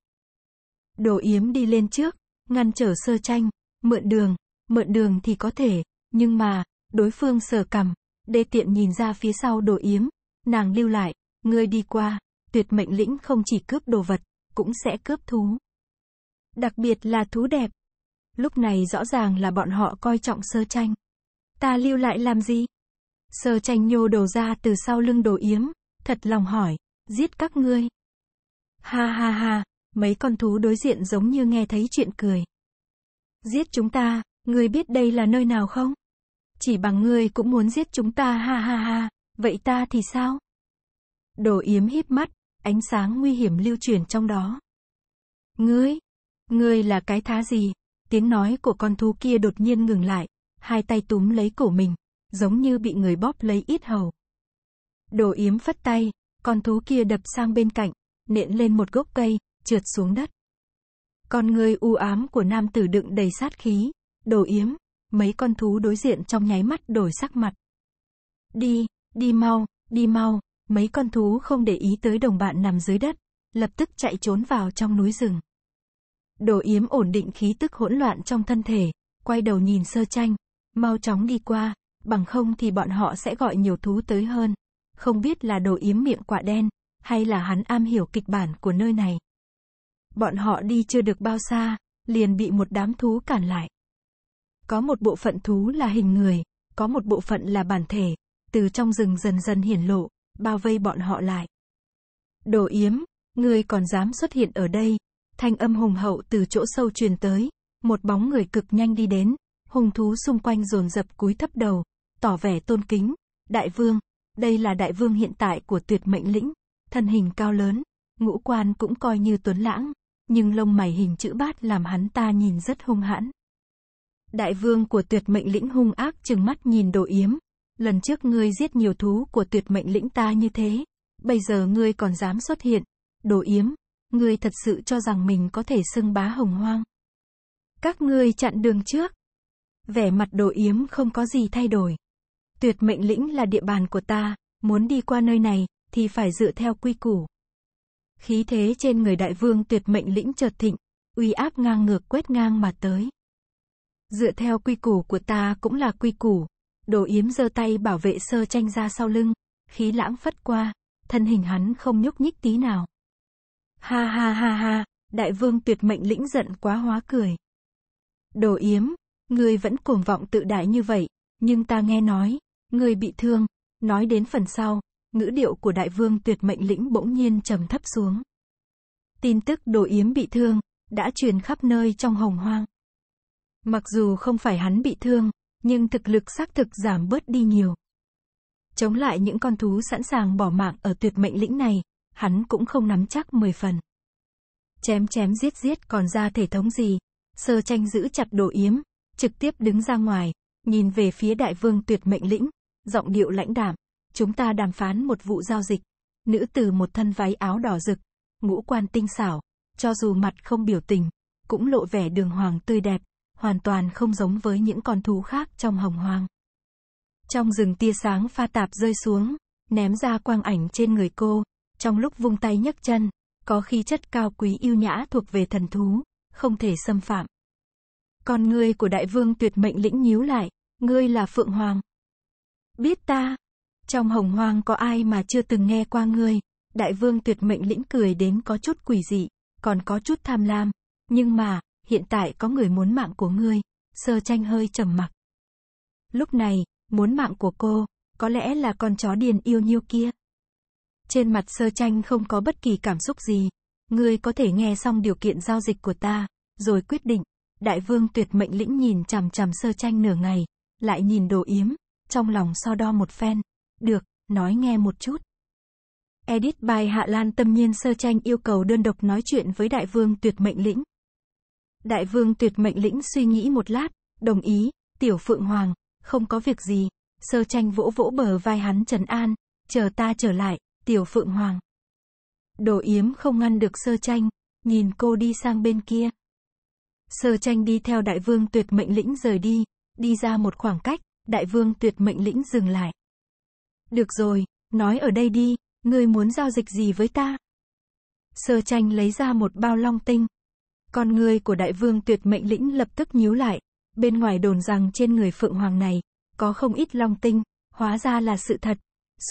Đồ yếm đi lên trước, ngăn trở sơ tranh, mượn đường, mượn đường thì có thể, nhưng mà, Đối phương sờ cằm, đê tiện nhìn ra phía sau đồ yếm, nàng lưu lại, ngươi đi qua, tuyệt mệnh lĩnh không chỉ cướp đồ vật, cũng sẽ cướp thú. Đặc biệt là thú đẹp. Lúc này rõ ràng là bọn họ coi trọng sơ tranh. Ta lưu lại làm gì? Sơ tranh nhô đầu ra từ sau lưng đồ yếm, thật lòng hỏi, giết các ngươi. Ha ha ha, mấy con thú đối diện giống như nghe thấy chuyện cười. Giết chúng ta, ngươi biết đây là nơi nào không? chỉ bằng ngươi cũng muốn giết chúng ta ha ha ha, vậy ta thì sao? Đồ yếm híp mắt, ánh sáng nguy hiểm lưu truyền trong đó. Ngươi, ngươi là cái thá gì? Tiếng nói của con thú kia đột nhiên ngừng lại, hai tay túm lấy cổ mình, giống như bị người bóp lấy ít hầu. Đồ yếm phất tay, con thú kia đập sang bên cạnh, nện lên một gốc cây, trượt xuống đất. Con người u ám của nam tử đựng đầy sát khí, đồ yếm mấy con thú đối diện trong nháy mắt đổi sắc mặt. Đi, đi mau, đi mau, mấy con thú không để ý tới đồng bạn nằm dưới đất, lập tức chạy trốn vào trong núi rừng. Đồ yếm ổn định khí tức hỗn loạn trong thân thể, quay đầu nhìn sơ tranh, mau chóng đi qua, bằng không thì bọn họ sẽ gọi nhiều thú tới hơn. Không biết là đồ yếm miệng quả đen, hay là hắn am hiểu kịch bản của nơi này. Bọn họ đi chưa được bao xa, liền bị một đám thú cản lại. Có một bộ phận thú là hình người, có một bộ phận là bản thể, từ trong rừng dần dần hiển lộ, bao vây bọn họ lại. Đồ yếm, người còn dám xuất hiện ở đây. Thanh âm hùng hậu từ chỗ sâu truyền tới, một bóng người cực nhanh đi đến, hùng thú xung quanh dồn dập cúi thấp đầu, tỏ vẻ tôn kính. Đại vương, đây là đại vương hiện tại của tuyệt mệnh lĩnh, thân hình cao lớn, ngũ quan cũng coi như tuấn lãng, nhưng lông mày hình chữ bát làm hắn ta nhìn rất hung hãn. Đại vương của tuyệt mệnh lĩnh hung ác chừng mắt nhìn đồ yếm. Lần trước ngươi giết nhiều thú của tuyệt mệnh lĩnh ta như thế. Bây giờ ngươi còn dám xuất hiện. Đồ yếm, ngươi thật sự cho rằng mình có thể xưng bá hồng hoang. Các ngươi chặn đường trước. Vẻ mặt đồ yếm không có gì thay đổi. Tuyệt mệnh lĩnh là địa bàn của ta, muốn đi qua nơi này, thì phải dựa theo quy củ. Khí thế trên người đại vương tuyệt mệnh lĩnh chợt thịnh, uy áp ngang ngược quét ngang mà tới. Dựa theo quy củ của ta cũng là quy củ. Đồ yếm giơ tay bảo vệ sơ tranh ra sau lưng, khí lãng phất qua, thân hình hắn không nhúc nhích tí nào. Ha ha ha ha, đại vương tuyệt mệnh lĩnh giận quá hóa cười. Đồ yếm, ngươi vẫn cuồng vọng tự đại như vậy, nhưng ta nghe nói, ngươi bị thương, nói đến phần sau, ngữ điệu của đại vương tuyệt mệnh lĩnh bỗng nhiên trầm thấp xuống. Tin tức đồ yếm bị thương, đã truyền khắp nơi trong hồng hoang. Mặc dù không phải hắn bị thương, nhưng thực lực xác thực giảm bớt đi nhiều. Chống lại những con thú sẵn sàng bỏ mạng ở tuyệt mệnh lĩnh này, hắn cũng không nắm chắc 10 phần. Chém chém giết giết còn ra thể thống gì, sơ tranh giữ chặt đồ yếm, trực tiếp đứng ra ngoài, nhìn về phía đại vương tuyệt mệnh lĩnh, giọng điệu lãnh đạm, chúng ta đàm phán một vụ giao dịch. Nữ tử một thân váy áo đỏ rực, ngũ quan tinh xảo, cho dù mặt không biểu tình, cũng lộ vẻ đường hoàng tươi đẹp, hoàn toàn không giống với những con thú khác trong hồng hoang. Trong rừng tia sáng pha tạp rơi xuống, ném ra quang ảnh trên người cô, trong lúc vung tay nhấc chân, có khí chất cao quý yêu nhã thuộc về thần thú, không thể xâm phạm. Con ngươi của đại vương tuyệt mệnh lĩnh nhíu lại, ngươi là Phượng Hoàng. Biết ta, trong hồng hoang có ai mà chưa từng nghe qua ngươi, đại vương tuyệt mệnh lĩnh cười đến có chút quỷ dị, còn có chút tham lam, nhưng mà, hiện tại có người muốn mạng của ngươi. Sơ tranh hơi trầm mặc. Lúc này, muốn mạng của cô, có lẽ là con chó điền yêu nhiêu kia. Trên mặt sơ tranh không có bất kỳ cảm xúc gì. Ngươi có thể nghe xong điều kiện giao dịch của ta, rồi quyết định. Đại vương tuyệt mệnh lĩnh nhìn chằm chằm sơ tranh nửa ngày, lại nhìn đồ yếm, trong lòng so đo một phen. Được, nói nghe một chút. Edit bài Hạ Lan tâm nhiên sơ tranh yêu cầu đơn độc nói chuyện với đại vương tuyệt mệnh lĩnh. Đại vương tuyệt mệnh lĩnh suy nghĩ một lát, đồng ý, tiểu phượng hoàng, không có việc gì. Sơ tranh vỗ vỗ bờ vai hắn trần an, chờ ta trở lại, tiểu phượng hoàng. Đồ yếm không ngăn được sơ tranh, nhìn cô đi sang bên kia. Sơ tranh đi theo đại vương tuyệt mệnh lĩnh rời đi, đi ra một khoảng cách, đại vương tuyệt mệnh lĩnh dừng lại. Được rồi, nói ở đây đi, ngươi muốn giao dịch gì với ta? Sơ tranh lấy ra một bao long tinh, con người của đại vương tuyệt mệnh lĩnh lập tức nhíu lại. Bên ngoài đồn rằng trên người phượng hoàng này, có không ít long tinh, hóa ra là sự thật.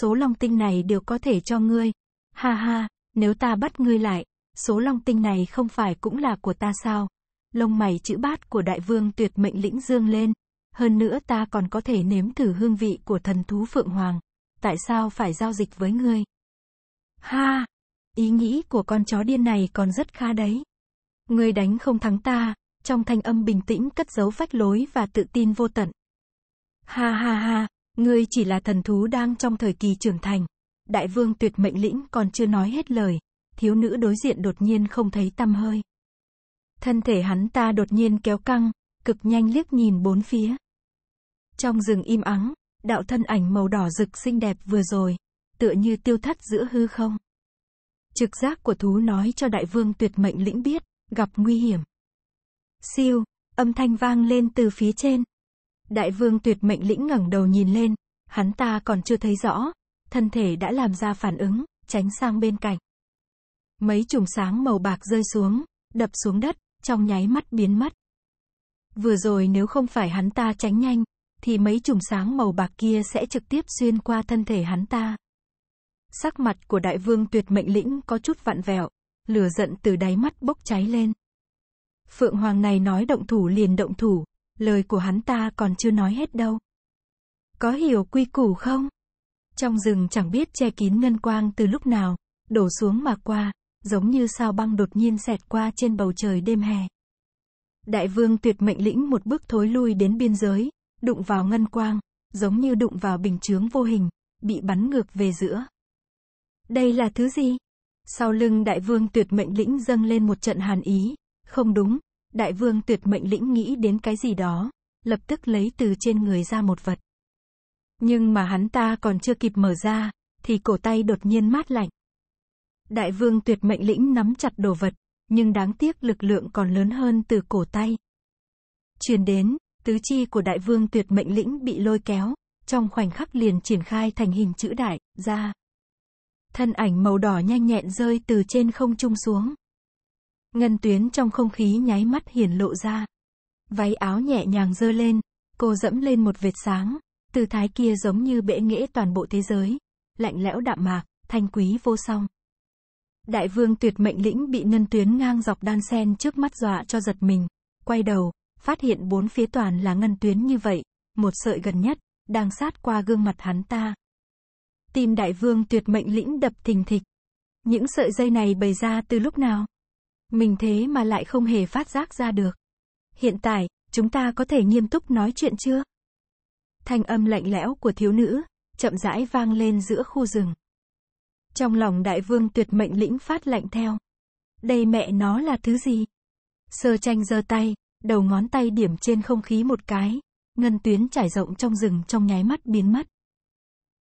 Số long tinh này đều có thể cho ngươi. Ha ha, nếu ta bắt ngươi lại, số long tinh này không phải cũng là của ta sao? Lông mày chữ bát của đại vương tuyệt mệnh lĩnh dương lên. Hơn nữa ta còn có thể nếm thử hương vị của thần thú Phượng Hoàng. Tại sao phải giao dịch với ngươi? Ha! Ý nghĩ của con chó điên này còn rất kha đấy. Ngươi đánh không thắng ta, trong thanh âm bình tĩnh cất giấu phách lối và tự tin vô tận. Ha ha ha, ngươi chỉ là thần thú đang trong thời kỳ trưởng thành. Đại vương tuyệt mệnh lĩnh còn chưa nói hết lời, thiếu nữ đối diện đột nhiên không thấy tâm hơi. Thân thể hắn ta đột nhiên kéo căng, cực nhanh liếc nhìn bốn phía. Trong rừng im ắng, đạo thân ảnh màu đỏ rực xinh đẹp vừa rồi, tựa như tiêu thắt giữa hư không. Trực giác của thú nói cho đại vương tuyệt mệnh lĩnh biết, gặp nguy hiểm. Siêu, âm thanh vang lên từ phía trên. Đại vương tuyệt mệnh lĩnh ngẩng đầu nhìn lên, hắn ta còn chưa thấy rõ, thân thể đã làm ra phản ứng, tránh sang bên cạnh. Mấy chùm sáng màu bạc rơi xuống, đập xuống đất, trong nháy mắt biến mất. Vừa rồi nếu không phải hắn ta tránh nhanh, thì mấy chùm sáng màu bạc kia sẽ trực tiếp xuyên qua thân thể hắn ta. Sắc mặt của đại vương tuyệt mệnh lĩnh có chút vặn vẹo, lửa giận từ đáy mắt bốc cháy lên. Phượng Hoàng này nói động thủ liền động thủ, lời của hắn ta còn chưa nói hết đâu. Có hiểu quy củ không? Trong rừng chẳng biết che kín ngân quang từ lúc nào, đổ xuống mà qua, giống như sao băng đột nhiên xẹt qua trên bầu trời đêm hè. Đại vương tuyệt mệnh lĩnh một bước thối lui đến biên giới, đụng vào ngân quang, giống như đụng vào bình chướng vô hình, bị bắn ngược về giữa. Đây là thứ gì? Sau lưng đại vương tuyệt mệnh lĩnh dâng lên một trận hàn ý. Không đúng, đại vương tuyệt mệnh lĩnh nghĩ đến cái gì đó, lập tức lấy từ trên người ra một vật. Nhưng mà hắn ta còn chưa kịp mở ra, thì cổ tay đột nhiên mát lạnh. Đại vương tuyệt mệnh lĩnh nắm chặt đồ vật, nhưng đáng tiếc lực lượng còn lớn hơn từ cổ tay. Truyền đến, tứ chi của đại vương tuyệt mệnh lĩnh bị lôi kéo, trong khoảnh khắc liền triển khai thành hình chữ đại, ra. Thân ảnh màu đỏ nhanh nhẹn rơi từ trên không trung xuống. Ngân tuyến trong không khí nháy mắt hiển lộ ra. Váy áo nhẹ nhàng dơ lên, cô dẫm lên một vệt sáng, tư thái kia giống như bệ nghĩa toàn bộ thế giới, lạnh lẽo đạm mạc, thanh quý vô song. Đại vương tuyệt mệnh lĩnh bị ngân tuyến ngang dọc đan sen trước mắt dọa cho giật mình, quay đầu, phát hiện bốn phía toàn là ngân tuyến như vậy, một sợi gần nhất, đang sát qua gương mặt hắn ta. Tim đại vương tuyệt mệnh lĩnh đập thình thịch. Những sợi dây này bày ra từ lúc nào? Mình thế mà lại không hề phát giác ra được. Hiện tại, chúng ta có thể nghiêm túc nói chuyện chưa? Thanh âm lạnh lẽo của thiếu nữ, chậm rãi vang lên giữa khu rừng. Trong lòng đại vương tuyệt mệnh lĩnh phát lạnh theo. Đây mẹ nó là thứ gì? Sơ tranh giơ tay, đầu ngón tay điểm trên không khí một cái, ngân tuyến trải rộng trong rừng trong nháy mắt biến mất.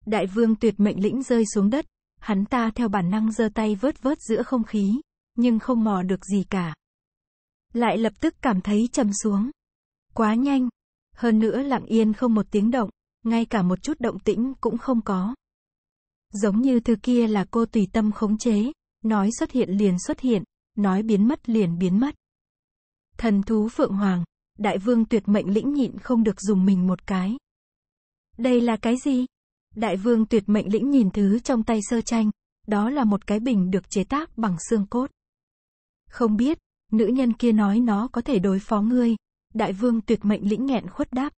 Đại vương tuyệt mệnh lĩnh rơi xuống đất, hắn ta theo bản năng giơ tay vớt vớt giữa không khí, nhưng không mò được gì cả. Lại lập tức cảm thấy trầm xuống. Quá nhanh. Hơn nữa lặng yên không một tiếng động, ngay cả một chút động tĩnh cũng không có. Giống như thứ kia là cô tùy tâm khống chế, nói xuất hiện liền xuất hiện, nói biến mất liền biến mất. Thần thú Phượng Hoàng, đại vương tuyệt mệnh lĩnh nhịn không được dùng mình một cái. Đây là cái gì? Đại vương tuyệt mệnh lĩnh nhìn thứ trong tay sơ tranh, đó là một cái bình được chế tác bằng xương cốt. Không biết, nữ nhân kia nói nó có thể đối phó ngươi. Đại vương tuyệt mệnh lĩnh nghẹn khuất đáp.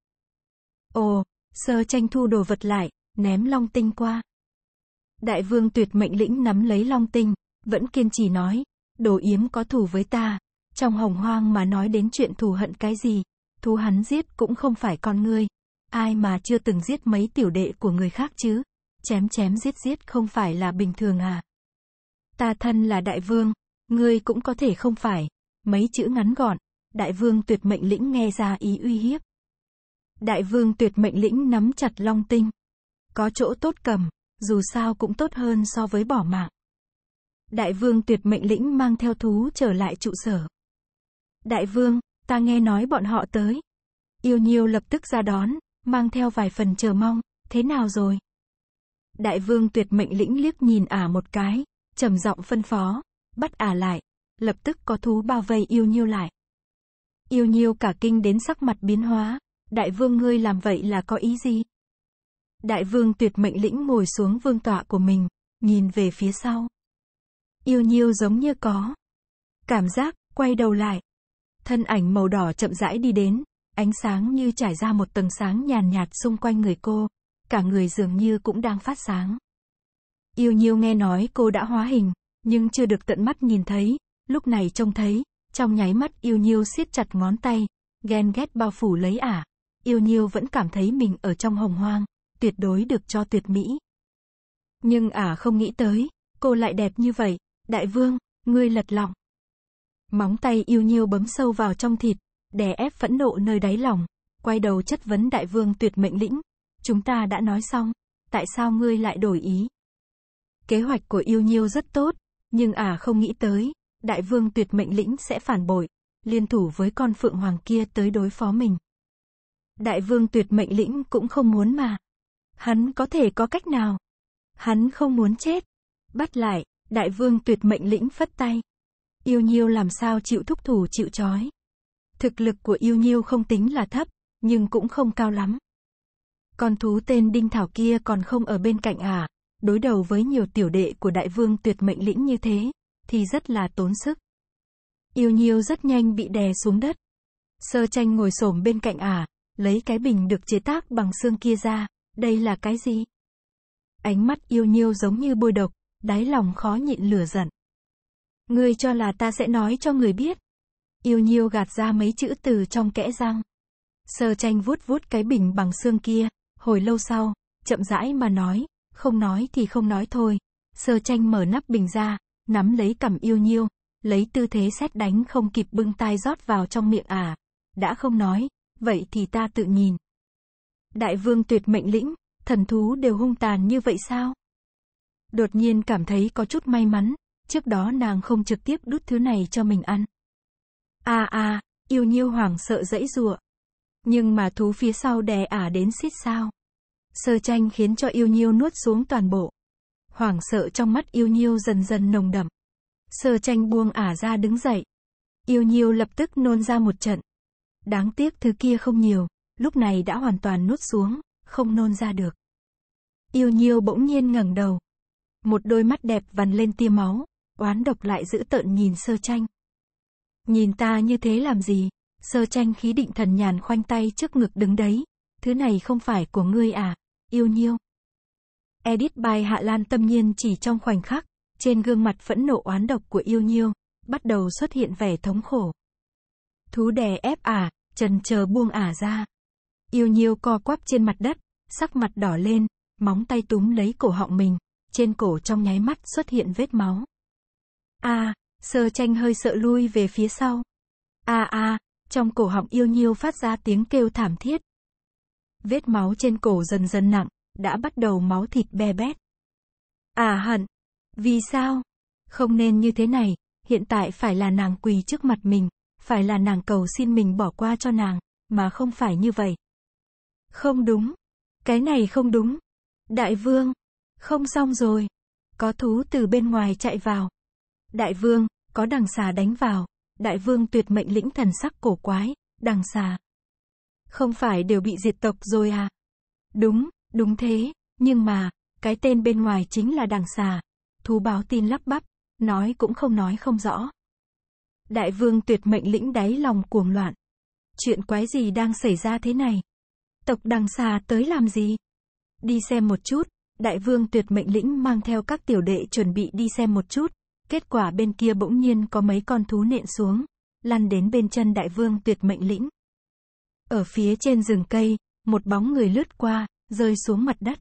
Ồ, sơ tranh thu đồ vật lại, ném long tinh qua. Đại vương tuyệt mệnh lĩnh nắm lấy long tinh, vẫn kiên trì nói, đồ yếm có thù với ta. Trong hồng hoang mà nói đến chuyện thù hận cái gì, thú hắn giết cũng không phải con ngươi, ai mà chưa từng giết mấy tiểu đệ của người khác chứ? Chém chém giết giết không phải là bình thường à? Ta thân là đại vương, ngươi cũng có thể không phải. Mấy chữ ngắn gọn, đại vương tuyệt mệnh lĩnh nghe ra ý uy hiếp. Đại vương tuyệt mệnh lĩnh nắm chặt long tinh. Có chỗ tốt cầm, dù sao cũng tốt hơn so với bỏ mạng. Đại vương tuyệt mệnh lĩnh mang theo thú trở lại trụ sở. Đại vương, ta nghe nói bọn họ tới. Yêu nhiêu lập tức ra đón, mang theo vài phần chờ mong, thế nào rồi? Đại vương tuyệt mệnh lĩnh liếc nhìn ả một cái, trầm giọng phân phó, bắt ả lại, lập tức có thú bao vây yêu nhiêu lại. Yêu nhiêu cả kinh đến sắc mặt biến hóa, đại vương ngươi làm vậy là có ý gì? Đại vương tuyệt mệnh lĩnh ngồi xuống vương tọa của mình, nhìn về phía sau. Yêu nhiêu giống như có. Cảm giác, quay đầu lại. Thân ảnh màu đỏ chậm rãi đi đến, Ánh sáng như trải ra một tầng sáng nhàn nhạt xung quanh người cô, cả người dường như cũng đang phát sáng. Yêu Nhiêu nghe nói cô đã hóa hình, nhưng chưa được tận mắt nhìn thấy, lúc này trông thấy, trong nháy mắt Yêu Nhiêu siết chặt ngón tay, ghen ghét bao phủ lấy ả. Yêu Nhiêu vẫn cảm thấy mình ở trong hồng hoang, tuyệt đối được cho tuyệt mỹ. Nhưng ả không nghĩ tới, cô lại đẹp như vậy, đại vương, ngươi lật lọng. Móng tay Yêu Nhiêu bấm sâu vào trong thịt, đè ép phẫn nộ nơi đáy lòng, quay đầu chất vấn đại vương tuyệt mệnh lĩnh. Chúng ta đã nói xong, tại sao ngươi lại đổi ý? Kế hoạch của yêu nhiêu rất tốt, nhưng à không nghĩ tới, đại vương tuyệt mệnh lĩnh sẽ phản bội, liên thủ với con phượng hoàng kia tới đối phó mình. Đại vương tuyệt mệnh lĩnh cũng không muốn mà. Hắn có thể có cách nào? Hắn không muốn chết. Bắt lại, đại vương tuyệt mệnh lĩnh phất tay. Yêu nhiêu làm sao chịu thúc thủ chịu chói. Thực lực của yêu nhiêu không tính là thấp, nhưng cũng không cao lắm. Con thú tên Đinh Thảo kia còn không ở bên cạnh à, đối đầu với nhiều tiểu đệ của đại vương tuyệt mệnh lĩnh như thế, thì rất là tốn sức. Yêu nhiêu rất nhanh bị đè xuống đất. Sơ tranh ngồi xổm bên cạnh à, lấy cái bình được chế tác bằng xương kia ra, đây là cái gì? Ánh mắt yêu nhiêu giống như bôi độc, đáy lòng khó nhịn lửa giận. Ngươi cho là ta sẽ nói cho người biết, Yêu nhiêu gạt ra mấy chữ từ trong kẽ răng. Sơ tranh vuốt vuốt cái bình bằng xương kia, hồi lâu sau, chậm rãi mà nói, không nói thì không nói thôi. Sơ tranh mở nắp bình ra, nắm lấy cầm yêu nhiêu, lấy tư thế xét đánh không kịp bưng tay rót vào trong miệng à. Đã không nói, vậy thì ta tự nhìn. Đại vương tuyệt mệnh lĩnh, thần thú đều hung tàn như vậy sao? Đột nhiên cảm thấy có chút may mắn, trước đó nàng không trực tiếp đút thứ này cho mình ăn a à, a à, yêu nhiêu hoảng sợ dãy giụa nhưng mà thú phía sau đè ả đến xít sao sơ tranh khiến cho yêu nhiêu nuốt xuống toàn bộ hoảng sợ trong mắt yêu nhiêu dần dần nồng đậm sơ tranh buông ả ra đứng dậy yêu nhiêu lập tức nôn ra một trận đáng tiếc thứ kia không nhiều lúc này đã hoàn toàn nuốt xuống không nôn ra được yêu nhiêu bỗng nhiên ngẩng đầu một đôi mắt đẹp vằn lên tia máu oán độc lại giữ tợn nhìn sơ tranh Nhìn ta như thế làm gì? Sơ tranh khí định thần nhàn khoanh tay trước ngực đứng đấy. Thứ này không phải của ngươi à? Yêu nhiêu. Edit bài Hạ Lan tâm nhiên chỉ trong khoảnh khắc, trên gương mặt phẫn nộ oán độc của yêu nhiêu, bắt đầu xuất hiện vẻ thống khổ. Thú đè ép ả, à, trần chờ buông ả à ra. Yêu nhiêu co quắp trên mặt đất, sắc mặt đỏ lên, móng tay túm lấy cổ họng mình, trên cổ trong nháy mắt xuất hiện vết máu. A, à, Sơ tranh hơi sợ lui về phía sau. A a, trong cổ họng yêu nhiêu phát ra tiếng kêu thảm thiết. Vết máu trên cổ dần dần nặng, đã bắt đầu máu thịt be bét. À hận. Vì sao? Không nên như thế này, hiện tại phải là nàng quỳ trước mặt mình, phải là nàng cầu xin mình bỏ qua cho nàng, mà không phải như vậy. Không đúng. Cái này không đúng. Đại vương. Không xong rồi. Có thú từ bên ngoài chạy vào. Đại vương, có đằng xà đánh vào, đại vương tuyệt mệnh lĩnh thần sắc cổ quái, đằng xà. Không phải đều bị diệt tộc rồi à? Đúng, đúng thế, nhưng mà, cái tên bên ngoài chính là đằng xà. Thú báo tin lắp bắp, nói cũng không nói không rõ. Đại vương tuyệt mệnh lĩnh đáy lòng cuồng loạn. Chuyện quái gì đang xảy ra thế này? Tộc đằng xà tới làm gì? Đi xem một chút, đại vương tuyệt mệnh lĩnh mang theo các tiểu đệ chuẩn bị đi xem một chút, Kết quả bên kia bỗng nhiên có mấy con thú nện xuống, lăn đến bên chân đại vương tuyệt mệnh lĩnh. Ở phía trên rừng cây, một bóng người lướt qua, rơi xuống mặt đất.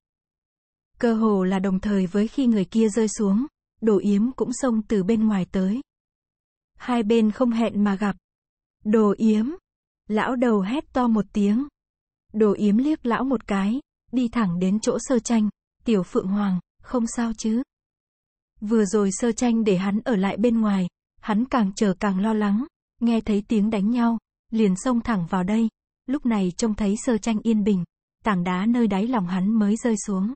Cơ hồ là đồng thời với khi người kia rơi xuống, đồ yếm cũng xông từ bên ngoài tới. Hai bên không hẹn mà gặp. Đồ yếm. Lão đầu hét to một tiếng. Đồ yếm liếc lão một cái, đi thẳng đến chỗ sơ tranh. Tiểu Phượng Hoàng, không sao chứ. Vừa rồi sơ tranh để hắn ở lại bên ngoài, hắn càng chờ càng lo lắng, nghe thấy tiếng đánh nhau, liền xông thẳng vào đây. Lúc này trông thấy sơ tranh yên bình, tảng đá nơi đáy lòng hắn mới rơi xuống.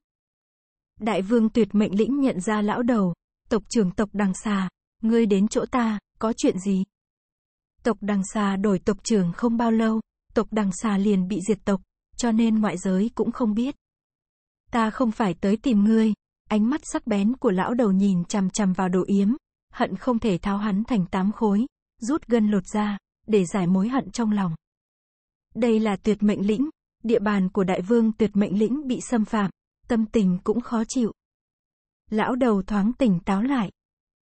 Đại vương tuyệt mệnh lĩnh nhận ra lão đầu, tộc trưởng tộc đằng xà, ngươi đến chỗ ta, có chuyện gì? Tộc đằng xà đổi tộc trưởng không bao lâu, tộc đằng xà liền bị diệt tộc, cho nên ngoại giới cũng không biết. Ta không phải tới tìm ngươi, Ánh mắt sắc bén của lão đầu nhìn chằm chằm vào đồ yếm, hận không thể tháo hắn thành tám khối, rút gân lột ra, để giải mối hận trong lòng. Đây là tuyệt mệnh lĩnh, địa bàn của đại vương tuyệt mệnh lĩnh bị xâm phạm, tâm tình cũng khó chịu. Lão đầu thoáng tỉnh táo lại.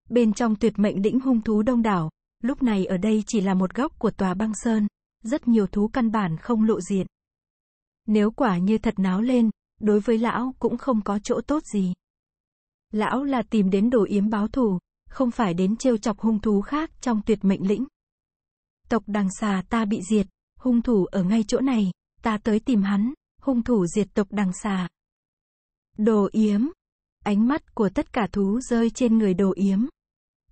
Bên trong tuyệt mệnh lĩnh hung thú đông đảo, lúc này ở đây chỉ là một góc của tòa băng sơn, rất nhiều thú căn bản không lộ diện. Nếu quả như thật náo lên, đối với lão cũng không có chỗ tốt gì. Lão là tìm đến đồ yếm báo thù, không phải đến trêu chọc hung thú khác trong tuyệt mệnh lĩnh. Tộc đằng xà ta bị diệt, hung thủ ở ngay chỗ này, ta tới tìm hắn, hung thủ diệt tộc đằng xà. Đồ yếm. Ánh mắt của tất cả thú rơi trên người đồ yếm.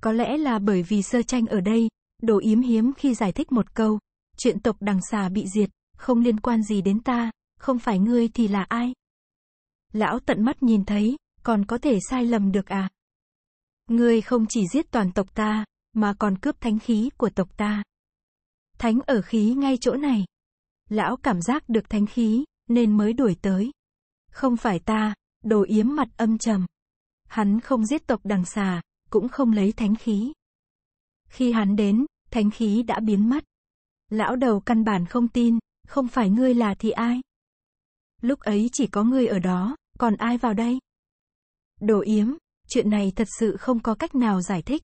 Có lẽ là bởi vì sơ tranh ở đây, đồ yếm hiếm khi giải thích một câu. Chuyện tộc đằng xà bị diệt, không liên quan gì đến ta, không phải ngươi thì là ai? Lão tận mắt nhìn thấy, còn có thể sai lầm được à? Ngươi không chỉ giết toàn tộc ta, mà còn cướp thánh khí của tộc ta. Thánh ở khí ngay chỗ này. Lão cảm giác được thánh khí, nên mới đuổi tới. Không phải ta, đồ yếm mặt âm trầm. Hắn không giết tộc đằng xà, cũng không lấy thánh khí. Khi hắn đến, thánh khí đã biến mất. Lão đầu căn bản không tin, không phải ngươi là thì ai? Lúc ấy chỉ có ngươi ở đó, còn ai vào đây? Đồ yếm, chuyện này thật sự không có cách nào giải thích.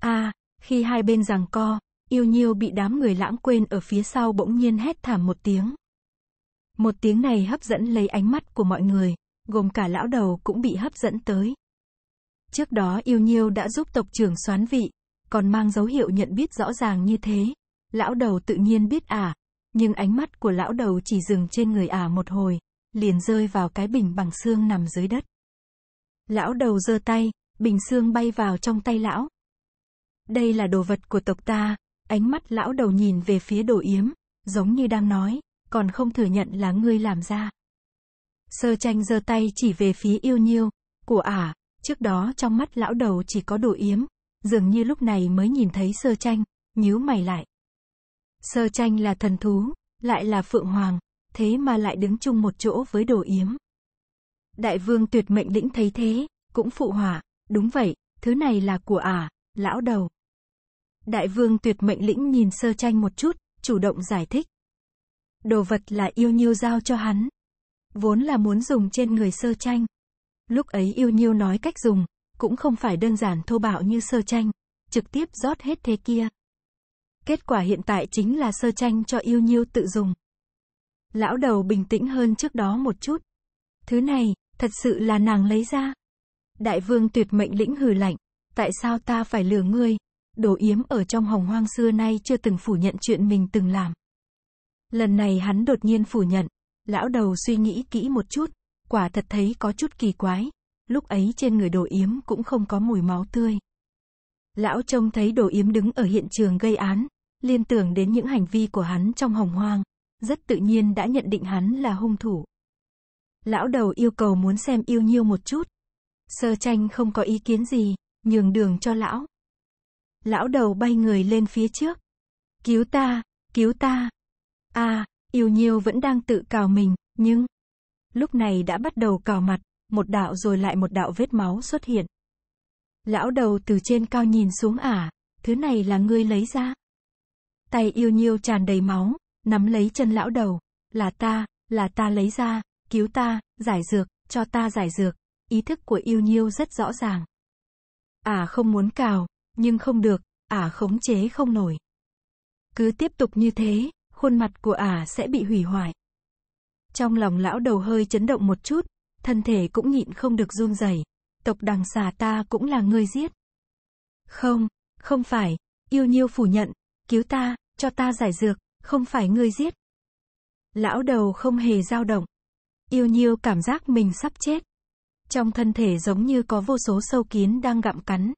A, à, khi hai bên giằng co, yêu nhiêu bị đám người lãng quên ở phía sau bỗng nhiên hét thảm một tiếng. Một tiếng này hấp dẫn lấy ánh mắt của mọi người, gồm cả lão đầu cũng bị hấp dẫn tới. Trước đó yêu nhiêu đã giúp tộc trưởng xoán vị, còn mang dấu hiệu nhận biết rõ ràng như thế. Lão đầu tự nhiên biết ả, à, nhưng ánh mắt của lão đầu chỉ dừng trên người ả à một hồi, liền rơi vào cái bình bằng xương nằm dưới đất. Lão đầu giơ tay, bình xương bay vào trong tay lão. Đây là đồ vật của tộc ta, ánh mắt lão đầu nhìn về phía đồ yếm, giống như đang nói, còn không thừa nhận là ngươi làm ra. Sơ tranh giơ tay chỉ về phía yêu nhiêu, của ả, à, trước đó trong mắt lão đầu chỉ có đồ yếm, dường như lúc này mới nhìn thấy sơ tranh, nhíu mày lại. Sơ tranh là thần thú, lại là phượng hoàng, thế mà lại đứng chung một chỗ với đồ yếm. Đại vương tuyệt mệnh lĩnh thấy thế, cũng phụ hỏa, đúng vậy, thứ này là của ả, à, lão đầu. Đại vương tuyệt mệnh lĩnh nhìn sơ tranh một chút, chủ động giải thích. Đồ vật là yêu nhiêu giao cho hắn. Vốn là muốn dùng trên người sơ tranh. Lúc ấy yêu nhiêu nói cách dùng, cũng không phải đơn giản thô bạo như sơ tranh, trực tiếp rót hết thế kia. Kết quả hiện tại chính là sơ tranh cho yêu nhiêu tự dùng. Lão đầu bình tĩnh hơn trước đó một chút. Thứ này, Thật sự là nàng lấy ra. Đại vương tuyệt mệnh lĩnh hừ lạnh. Tại sao ta phải lừa ngươi? Đồ yếm ở trong hồng hoang xưa nay chưa từng phủ nhận chuyện mình từng làm. Lần này hắn đột nhiên phủ nhận. Lão đầu suy nghĩ kỹ một chút. Quả thật thấy có chút kỳ quái. Lúc ấy trên người đồ yếm cũng không có mùi máu tươi. Lão trông thấy đồ yếm đứng ở hiện trường gây án, liên tưởng đến những hành vi của hắn trong hồng hoang, rất tự nhiên đã nhận định hắn là hung thủ. Lão đầu yêu cầu muốn xem yêu nhiêu một chút. Sơ tranh không có ý kiến gì, nhường đường cho lão. Lão đầu bay người lên phía trước. Cứu ta, cứu ta. a à, yêu nhiêu vẫn đang tự cào mình, nhưng... Lúc này đã bắt đầu cào mặt, một đạo rồi lại một đạo vết máu xuất hiện. Lão đầu từ trên cao nhìn xuống ả, à, thứ này là ngươi lấy ra. Tay yêu nhiêu tràn đầy máu, nắm lấy chân lão đầu, là ta, là ta lấy ra, cứu ta, giải dược, cho ta giải dược, ý thức của yêu nhiêu rất rõ ràng. à không muốn cào, nhưng không được, à khống chế không nổi. Cứ tiếp tục như thế, khuôn mặt của Ả à sẽ bị hủy hoại. Trong lòng lão đầu hơi chấn động một chút, thân thể cũng nhịn không được run rẩy. Tộc đằng xà ta cũng là người giết. Không, không phải, yêu nhiêu phủ nhận, cứu ta, cho ta giải dược, không phải người giết. Lão đầu không hề dao động. Yêu nhiêu cảm giác mình sắp chết. Trong thân thể giống như có vô số sâu kiến đang gặm cắn.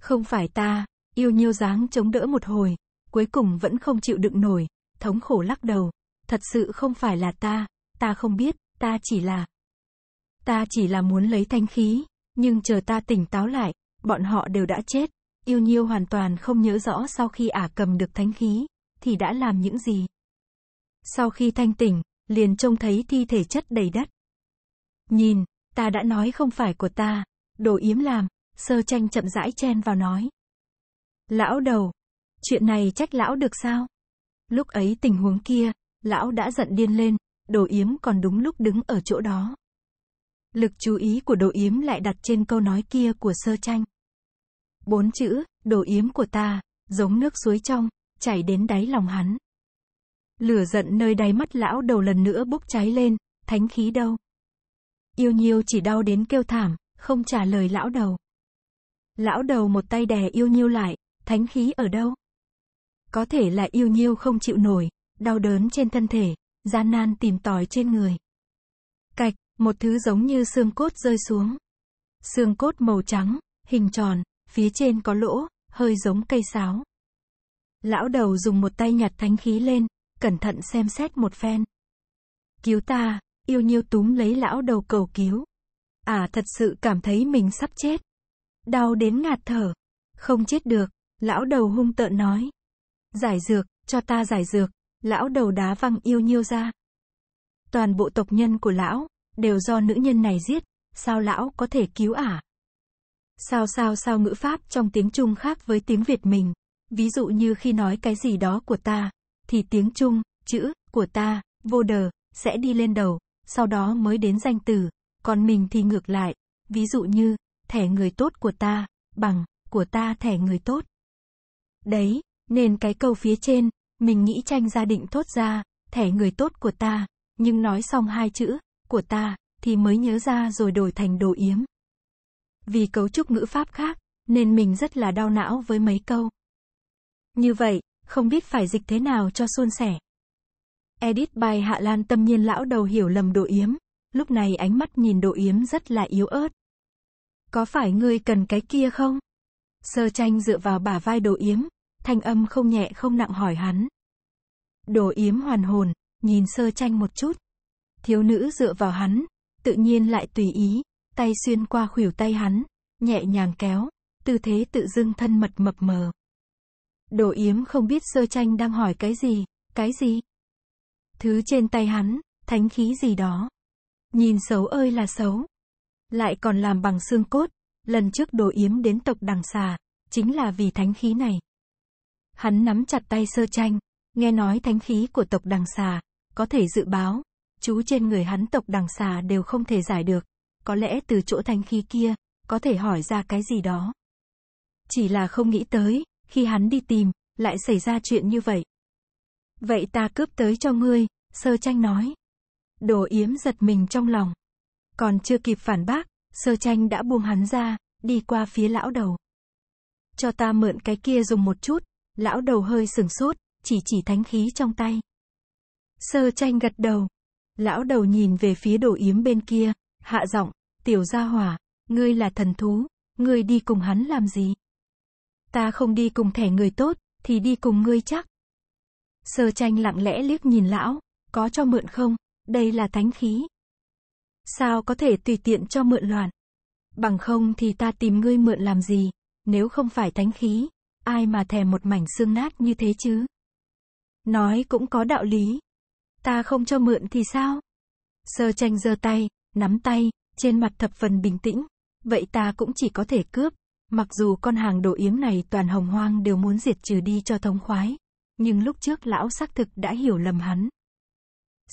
Không phải ta, yêu nhiêu dáng chống đỡ một hồi, cuối cùng vẫn không chịu đựng nổi, thống khổ lắc đầu. Thật sự không phải là ta, ta không biết, ta chỉ là... Ta chỉ là muốn lấy thanh khí, nhưng chờ ta tỉnh táo lại, bọn họ đều đã chết. Yêu nhiêu hoàn toàn không nhớ rõ sau khi ả cầm được thánh khí, thì đã làm những gì. Sau khi thanh tỉnh, liền trông thấy thi thể chất đầy đất. Nhìn, ta đã nói không phải của ta, đồ yếm làm, sơ tranh chậm rãi chen vào nói. Lão đầu, chuyện này trách lão được sao? Lúc ấy tình huống kia, lão đã giận điên lên, đồ yếm còn đúng lúc đứng ở chỗ đó. Lực chú ý của đồ yếm lại đặt trên câu nói kia của sơ tranh. Bốn chữ, đồ yếm của ta, giống nước suối trong, chảy đến đáy lòng hắn. Lửa giận nơi đáy mắt lão đầu lần nữa bốc cháy lên, thánh khí đâu. Yêu nhiêu chỉ đau đến kêu thảm, không trả lời lão đầu. Lão đầu một tay đè yêu nhiêu lại, thánh khí ở đâu? Có thể là yêu nhiêu không chịu nổi, đau đớn trên thân thể, gian nan tìm tòi trên người. Cạch, một thứ giống như xương cốt rơi xuống. Xương cốt màu trắng, hình tròn, phía trên có lỗ, hơi giống cây sáo. Lão đầu dùng một tay nhặt thánh khí lên, cẩn thận xem xét một phen. Cứu ta, yêu nhiêu túm lấy lão đầu cầu cứu. À thật sự cảm thấy mình sắp chết. Đau đến ngạt thở. Không chết được, lão đầu hung tợn nói. Giải dược, cho ta giải dược. Lão đầu đá văng yêu nhiêu ra. Toàn bộ tộc nhân của lão, đều do nữ nhân này giết. Sao lão có thể cứu ả? À? Sao sao sao ngữ pháp trong tiếng Trung khác với tiếng Việt mình. Ví dụ như khi nói cái gì đó của ta, thì tiếng Trung, chữ, của ta, vô đờ, sẽ đi lên đầu, sau đó mới đến danh từ, còn mình thì ngược lại, ví dụ như, thẻ người tốt của ta, bằng, của ta thẻ người tốt. Đấy, nên cái câu phía trên, mình nghĩ tranh gia định thốt ra, thẻ người tốt của ta, nhưng nói xong hai chữ, của ta, thì mới nhớ ra rồi đổi thành đồ yếm. Vì cấu trúc ngữ pháp khác, nên mình rất là đau não với mấy câu. Như vậy, không biết phải dịch thế nào cho suôn sẻ. Edit bài Hạ Lan tâm nhiên lão đầu hiểu lầm đồ yếm, lúc này ánh mắt nhìn đồ yếm rất là yếu ớt. Có phải ngươi cần cái kia không? Sơ tranh dựa vào bả vai đồ yếm, thanh âm không nhẹ không nặng hỏi hắn. Đồ yếm hoàn hồn, nhìn sơ tranh một chút. Thiếu nữ dựa vào hắn, tự nhiên lại tùy ý, tay xuyên qua khuỷu tay hắn, nhẹ nhàng kéo, tư thế tự dưng thân mật mập mờ. Đồ Yếm không biết sơ tranh đang hỏi cái gì, cái gì? Thứ trên tay hắn, thánh khí gì đó. Nhìn xấu ơi là xấu. Lại còn làm bằng xương cốt. Lần trước đồ yếm đến tộc đằng xà, chính là vì thánh khí này. Hắn nắm chặt tay sơ tranh, nghe nói thánh khí của tộc đằng xà, có thể dự báo. Chú trên người hắn tộc đằng xà đều không thể giải được. Có lẽ từ chỗ thánh khí kia, có thể hỏi ra cái gì đó. Chỉ là không nghĩ tới, khi hắn đi tìm, lại xảy ra chuyện như vậy. Vậy ta cướp tới cho ngươi, sơ tranh nói. Đồ yếm giật mình trong lòng. Còn chưa kịp phản bác, sơ tranh đã buông hắn ra, đi qua phía lão đầu. Cho ta mượn cái kia dùng một chút, lão đầu hơi sửng sốt, chỉ chỉ thánh khí trong tay. Sơ tranh gật đầu. Lão đầu nhìn về phía đồ yếm bên kia, hạ giọng, tiểu gia hỏa, ngươi là thần thú, ngươi đi cùng hắn làm gì? Ta không đi cùng thẻ người tốt, thì đi cùng ngươi chắc. Sơ tranh lặng lẽ liếc nhìn lão, có cho mượn không, đây là thánh khí. Sao có thể tùy tiện cho mượn loạn? Bằng không thì ta tìm ngươi mượn làm gì, nếu không phải thánh khí, ai mà thèm một mảnh xương nát như thế chứ? Nói cũng có đạo lý. Ta không cho mượn thì sao? Sơ tranh giơ tay, nắm tay, trên mặt thập phần bình tĩnh. Vậy ta cũng chỉ có thể cướp, Mặc dù con hàng đồ yếm này toàn hồng hoang đều muốn diệt trừ đi cho thống khoái, nhưng lúc trước lão xác thực đã hiểu lầm hắn.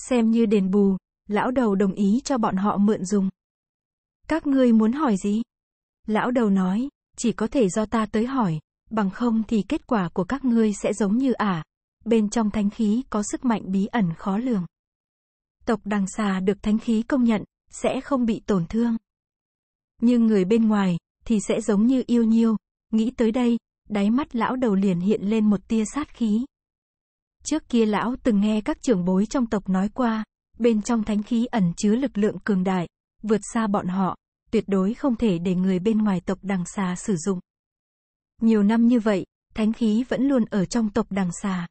Xem như đền bù, lão đầu đồng ý cho bọn họ mượn dùng. Các ngươi muốn hỏi gì? Lão đầu nói, chỉ có thể do ta tới hỏi, bằng không thì kết quả của các ngươi sẽ giống như ả. Bên trong thánh khí có sức mạnh bí ẩn khó lường. Tộc đằng xà được thánh khí công nhận, sẽ không bị tổn thương. Nhưng người bên ngoài, thì sẽ giống như yêu nhiêu. Nghĩ tới đây, đáy mắt lão đầu liền hiện lên một tia sát khí. Trước kia lão từng nghe các trưởng bối trong tộc nói qua, bên trong thánh khí ẩn chứa lực lượng cường đại, vượt xa bọn họ, tuyệt đối không thể để người bên ngoài tộc đằng xà sử dụng. Nhiều năm như vậy, thánh khí vẫn luôn ở trong tộc đằng xà.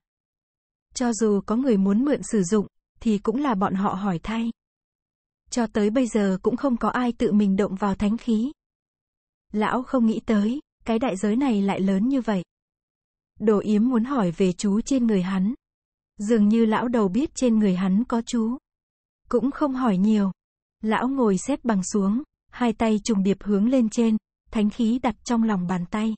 Cho dù có người muốn mượn sử dụng, thì cũng là bọn họ hỏi thay. Cho tới bây giờ cũng không có ai tự mình động vào thánh khí. Lão không nghĩ tới, cái đại giới này lại lớn như vậy. Đồ yếm muốn hỏi về chú trên người hắn. Dường như lão đầu biết trên người hắn có chú. Cũng không hỏi nhiều. Lão ngồi xếp bằng xuống, hai tay trùng điệp hướng lên trên, thánh khí đặt trong lòng bàn tay.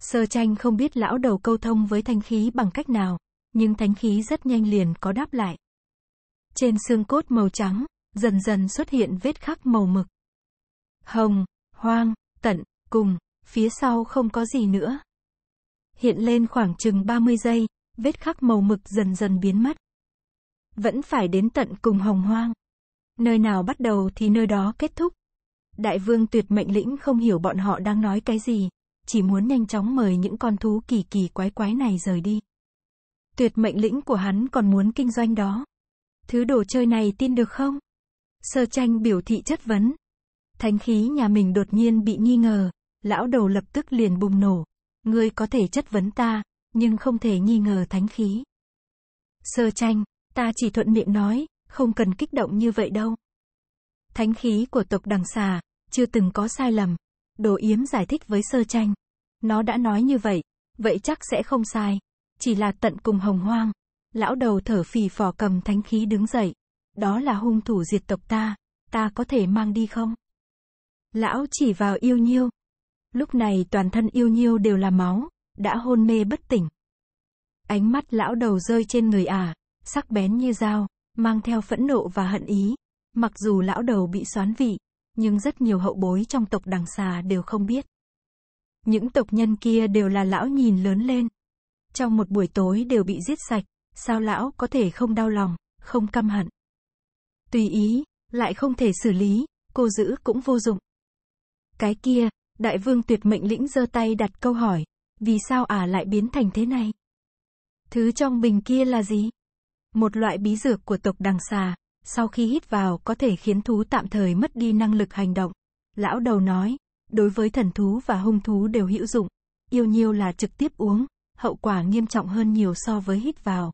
Sơ tranh không biết lão đầu câu thông với thánh khí bằng cách nào, nhưng thánh khí rất nhanh liền có đáp lại. Trên xương cốt màu trắng, dần dần xuất hiện vết khắc màu mực. Hồng, hoang, tận, cùng, phía sau không có gì nữa. Hiện lên khoảng chừng 30 giây, vết khắc màu mực dần dần biến mất. Vẫn phải đến tận cùng hồng hoang. Nơi nào bắt đầu thì nơi đó kết thúc. Đại vương tuyệt mệnh lĩnh không hiểu bọn họ đang nói cái gì, chỉ muốn nhanh chóng mời những con thú kỳ kỳ quái quái này rời đi. Tuyệt mệnh lĩnh của hắn còn muốn kinh doanh đó. Thứ đồ chơi này tin được không? Sơ tranh biểu thị chất vấn, Thánh khí nhà mình đột nhiên bị nghi ngờ, lão đầu lập tức liền bùng nổ. Ngươi có thể chất vấn ta, nhưng không thể nghi ngờ thánh khí. Sơ tranh, ta chỉ thuận miệng nói, không cần kích động như vậy đâu. Thánh khí của tộc đằng xà, chưa từng có sai lầm. Đồ yếm giải thích với sơ tranh. Nó đã nói như vậy, vậy chắc sẽ không sai. Chỉ là tận cùng hồng hoang. Lão đầu thở phì phò cầm thánh khí đứng dậy. Đó là hung thủ diệt tộc ta. Ta có thể mang đi không? Lão chỉ vào yêu nhiêu. Lúc này toàn thân yêu nhiêu đều là máu, đã hôn mê bất tỉnh. Ánh mắt lão đầu rơi trên người ả, sắc bén như dao, mang theo phẫn nộ và hận ý. Mặc dù lão đầu bị xoán vị, nhưng rất nhiều hậu bối trong tộc đằng xà đều không biết. Những tộc nhân kia đều là lão nhìn lớn lên. Trong một buổi tối đều bị giết sạch, sao lão có thể không đau lòng, không căm hận. Tùy ý, lại không thể xử lý, cô giữ cũng vô dụng. Cái kia, đại vương tuyệt mệnh lĩnh giơ tay đặt câu hỏi, vì sao ả lại biến thành thế này? Thứ trong bình kia là gì? Một loại bí dược của tộc đằng xà, sau khi hít vào có thể khiến thú tạm thời mất đi năng lực hành động. Lão đầu nói, đối với thần thú và hung thú đều hữu dụng, yêu nhiêu là trực tiếp uống, hậu quả nghiêm trọng hơn nhiều so với hít vào.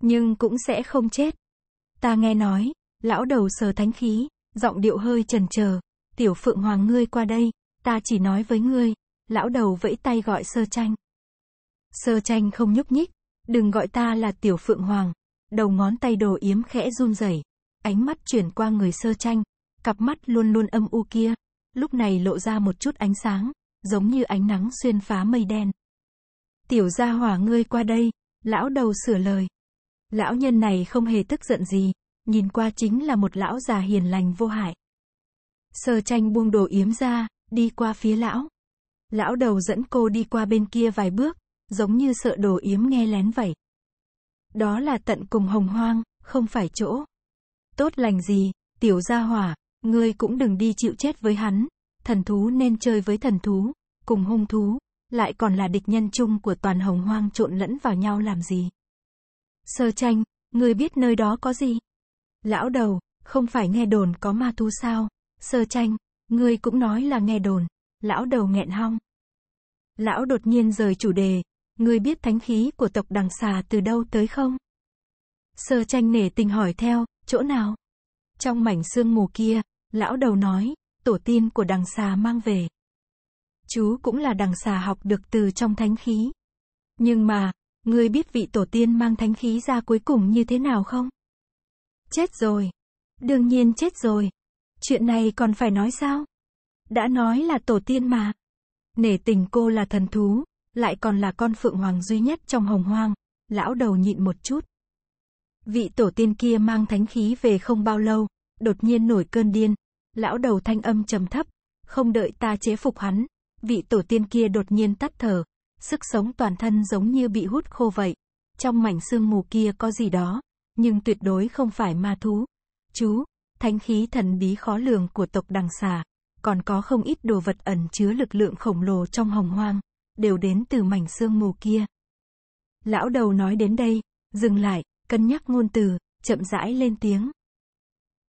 Nhưng cũng sẽ không chết. Ta nghe nói, lão đầu sờ thánh khí, giọng điệu hơi trần chờ Tiểu Phượng Hoàng ngươi qua đây, ta chỉ nói với ngươi. Lão đầu vẫy tay gọi sơ tranh. Sơ tranh không nhúc nhích, đừng gọi ta là Tiểu Phượng Hoàng. Đầu ngón tay đồ yếm khẽ run rẩy, ánh mắt chuyển qua người sơ tranh, cặp mắt luôn luôn âm u kia, lúc này lộ ra một chút ánh sáng, giống như ánh nắng xuyên phá mây đen. Tiểu gia hỏa ngươi qua đây, lão đầu sửa lời. Lão nhân này không hề tức giận gì, nhìn qua chính là một lão già hiền lành vô hại. Sơ tranh buông đồ yếm ra, đi qua phía lão. Lão đầu dẫn cô đi qua bên kia vài bước, giống như sợ đồ yếm nghe lén vậy. Đó là tận cùng hồng hoang, không phải chỗ. Tốt lành gì, tiểu gia hỏa, ngươi cũng đừng đi chịu chết với hắn. Thần thú nên chơi với thần thú, cùng hung thú, lại còn là địch nhân chung của toàn hồng hoang trộn lẫn vào nhau làm gì. Sơ tranh, ngươi biết nơi đó có gì? Lão đầu, không phải nghe đồn có ma thú sao? Sơ tranh, ngươi cũng nói là nghe đồn. Lão đầu nghẹn hong. Lão đột nhiên rời chủ đề. Ngươi biết thánh khí của tộc đằng xà từ đâu tới không? Sơ tranh nể tình hỏi theo, chỗ nào? Trong mảnh sương mù kia, lão đầu nói, tổ tiên của đằng xà mang về. Chú cũng là đằng xà học được từ trong thánh khí. Nhưng mà, ngươi biết vị tổ tiên mang thánh khí ra cuối cùng như thế nào không? Chết rồi. Đương nhiên chết rồi. Chuyện này còn phải nói sao? Đã nói là tổ tiên mà. Nể tình cô là thần thú, lại còn là con phượng hoàng duy nhất trong hồng hoang, lão đầu nhịn một chút. Vị tổ tiên kia mang thánh khí về không bao lâu, đột nhiên nổi cơn điên, lão đầu thanh âm trầm thấp, không đợi ta chế phục hắn, vị tổ tiên kia đột nhiên tắt thở, sức sống toàn thân giống như bị hút khô vậy, trong mảnh xương mù kia có gì đó, nhưng tuyệt đối không phải ma thú. Chú, thánh khí thần bí khó lường của tộc đằng xà, còn có không ít đồ vật ẩn chứa lực lượng khổng lồ trong hồng hoang, đều đến từ mảnh sương mù kia. Lão đầu nói đến đây, dừng lại, cân nhắc ngôn từ, chậm rãi lên tiếng.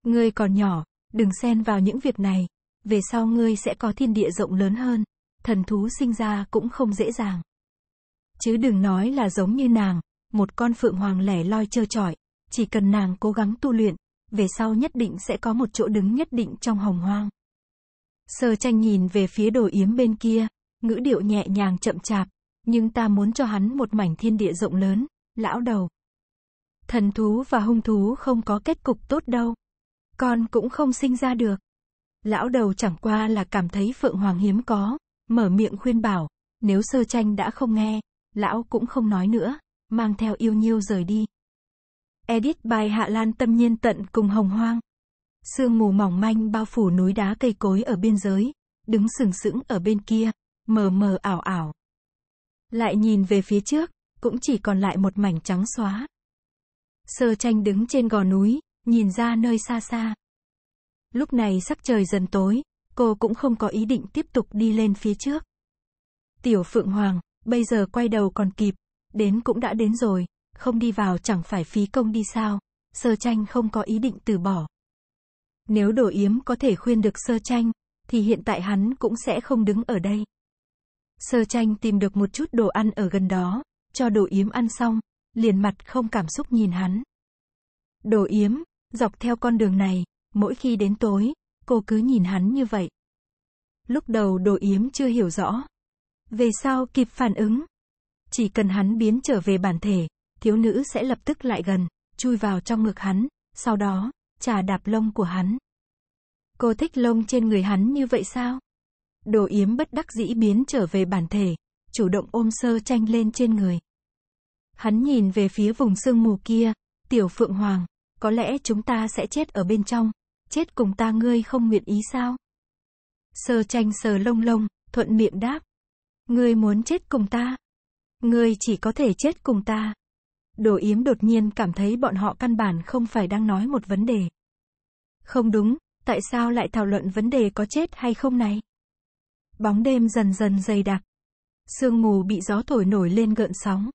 Ngươi còn nhỏ, đừng xen vào những việc này, về sau ngươi sẽ có thiên địa rộng lớn hơn, thần thú sinh ra cũng không dễ dàng. Chứ đừng nói là giống như nàng, một con phượng hoàng lẻ loi trơ trọi, chỉ cần nàng cố gắng tu luyện, về sau nhất định sẽ có một chỗ đứng nhất định trong hồng hoang. Sơ tranh nhìn về phía đồ yếm bên kia, ngữ điệu nhẹ nhàng chậm chạp, nhưng ta muốn cho hắn một mảnh thiên địa rộng lớn, lão đầu. Thần thú và hung thú không có kết cục tốt đâu. Con cũng không sinh ra được. Lão đầu chẳng qua là cảm thấy Phượng Hoàng hiếm có, mở miệng khuyên bảo, nếu sơ tranh đã không nghe, lão cũng không nói nữa, mang theo yêu nhiêu rời đi. Edit bài Hạ Lan tâm nhiên tận cùng hồng hoang. Sương mù mỏng manh bao phủ núi đá cây cối ở biên giới, đứng sừng sững ở bên kia, mờ mờ ảo ảo. Lại nhìn về phía trước, cũng chỉ còn lại một mảnh trắng xóa. Sơ tranh đứng trên gò núi, nhìn ra nơi xa xa. Lúc này sắc trời dần tối, cô cũng không có ý định tiếp tục đi lên phía trước. Tiểu Phượng Hoàng, bây giờ quay đầu còn kịp, đến cũng đã đến rồi không đi vào chẳng phải phí công đi sao, sơ tranh không có ý định từ bỏ. Nếu đồ yếm có thể khuyên được sơ tranh, thì hiện tại hắn cũng sẽ không đứng ở đây. Sơ tranh tìm được một chút đồ ăn ở gần đó, cho đồ yếm ăn xong, liền mặt không cảm xúc nhìn hắn. Đồ yếm, dọc theo con đường này, mỗi khi đến tối, cô cứ nhìn hắn như vậy. Lúc đầu đồ yếm chưa hiểu rõ. Về sau kịp phản ứng. Chỉ cần hắn biến trở về bản thể, thiếu nữ sẽ lập tức lại gần, chui vào trong ngực hắn, sau đó, trà đạp lông của hắn. Cô thích lông trên người hắn như vậy sao? Đồ yếm bất đắc dĩ biến trở về bản thể, chủ động ôm sơ tranh lên trên người. Hắn nhìn về phía vùng sương mù kia, tiểu phượng hoàng, có lẽ chúng ta sẽ chết ở bên trong, chết cùng ta ngươi không nguyện ý sao? Sơ tranh sờ lông lông, thuận miệng đáp. Ngươi muốn chết cùng ta? Ngươi chỉ có thể chết cùng ta. Đồ Yếm đột nhiên cảm thấy bọn họ căn bản không phải đang nói một vấn đề. Không đúng, tại sao lại thảo luận vấn đề có chết hay không này? Bóng đêm dần dần dày đặc. Sương mù bị gió thổi nổi lên gợn sóng.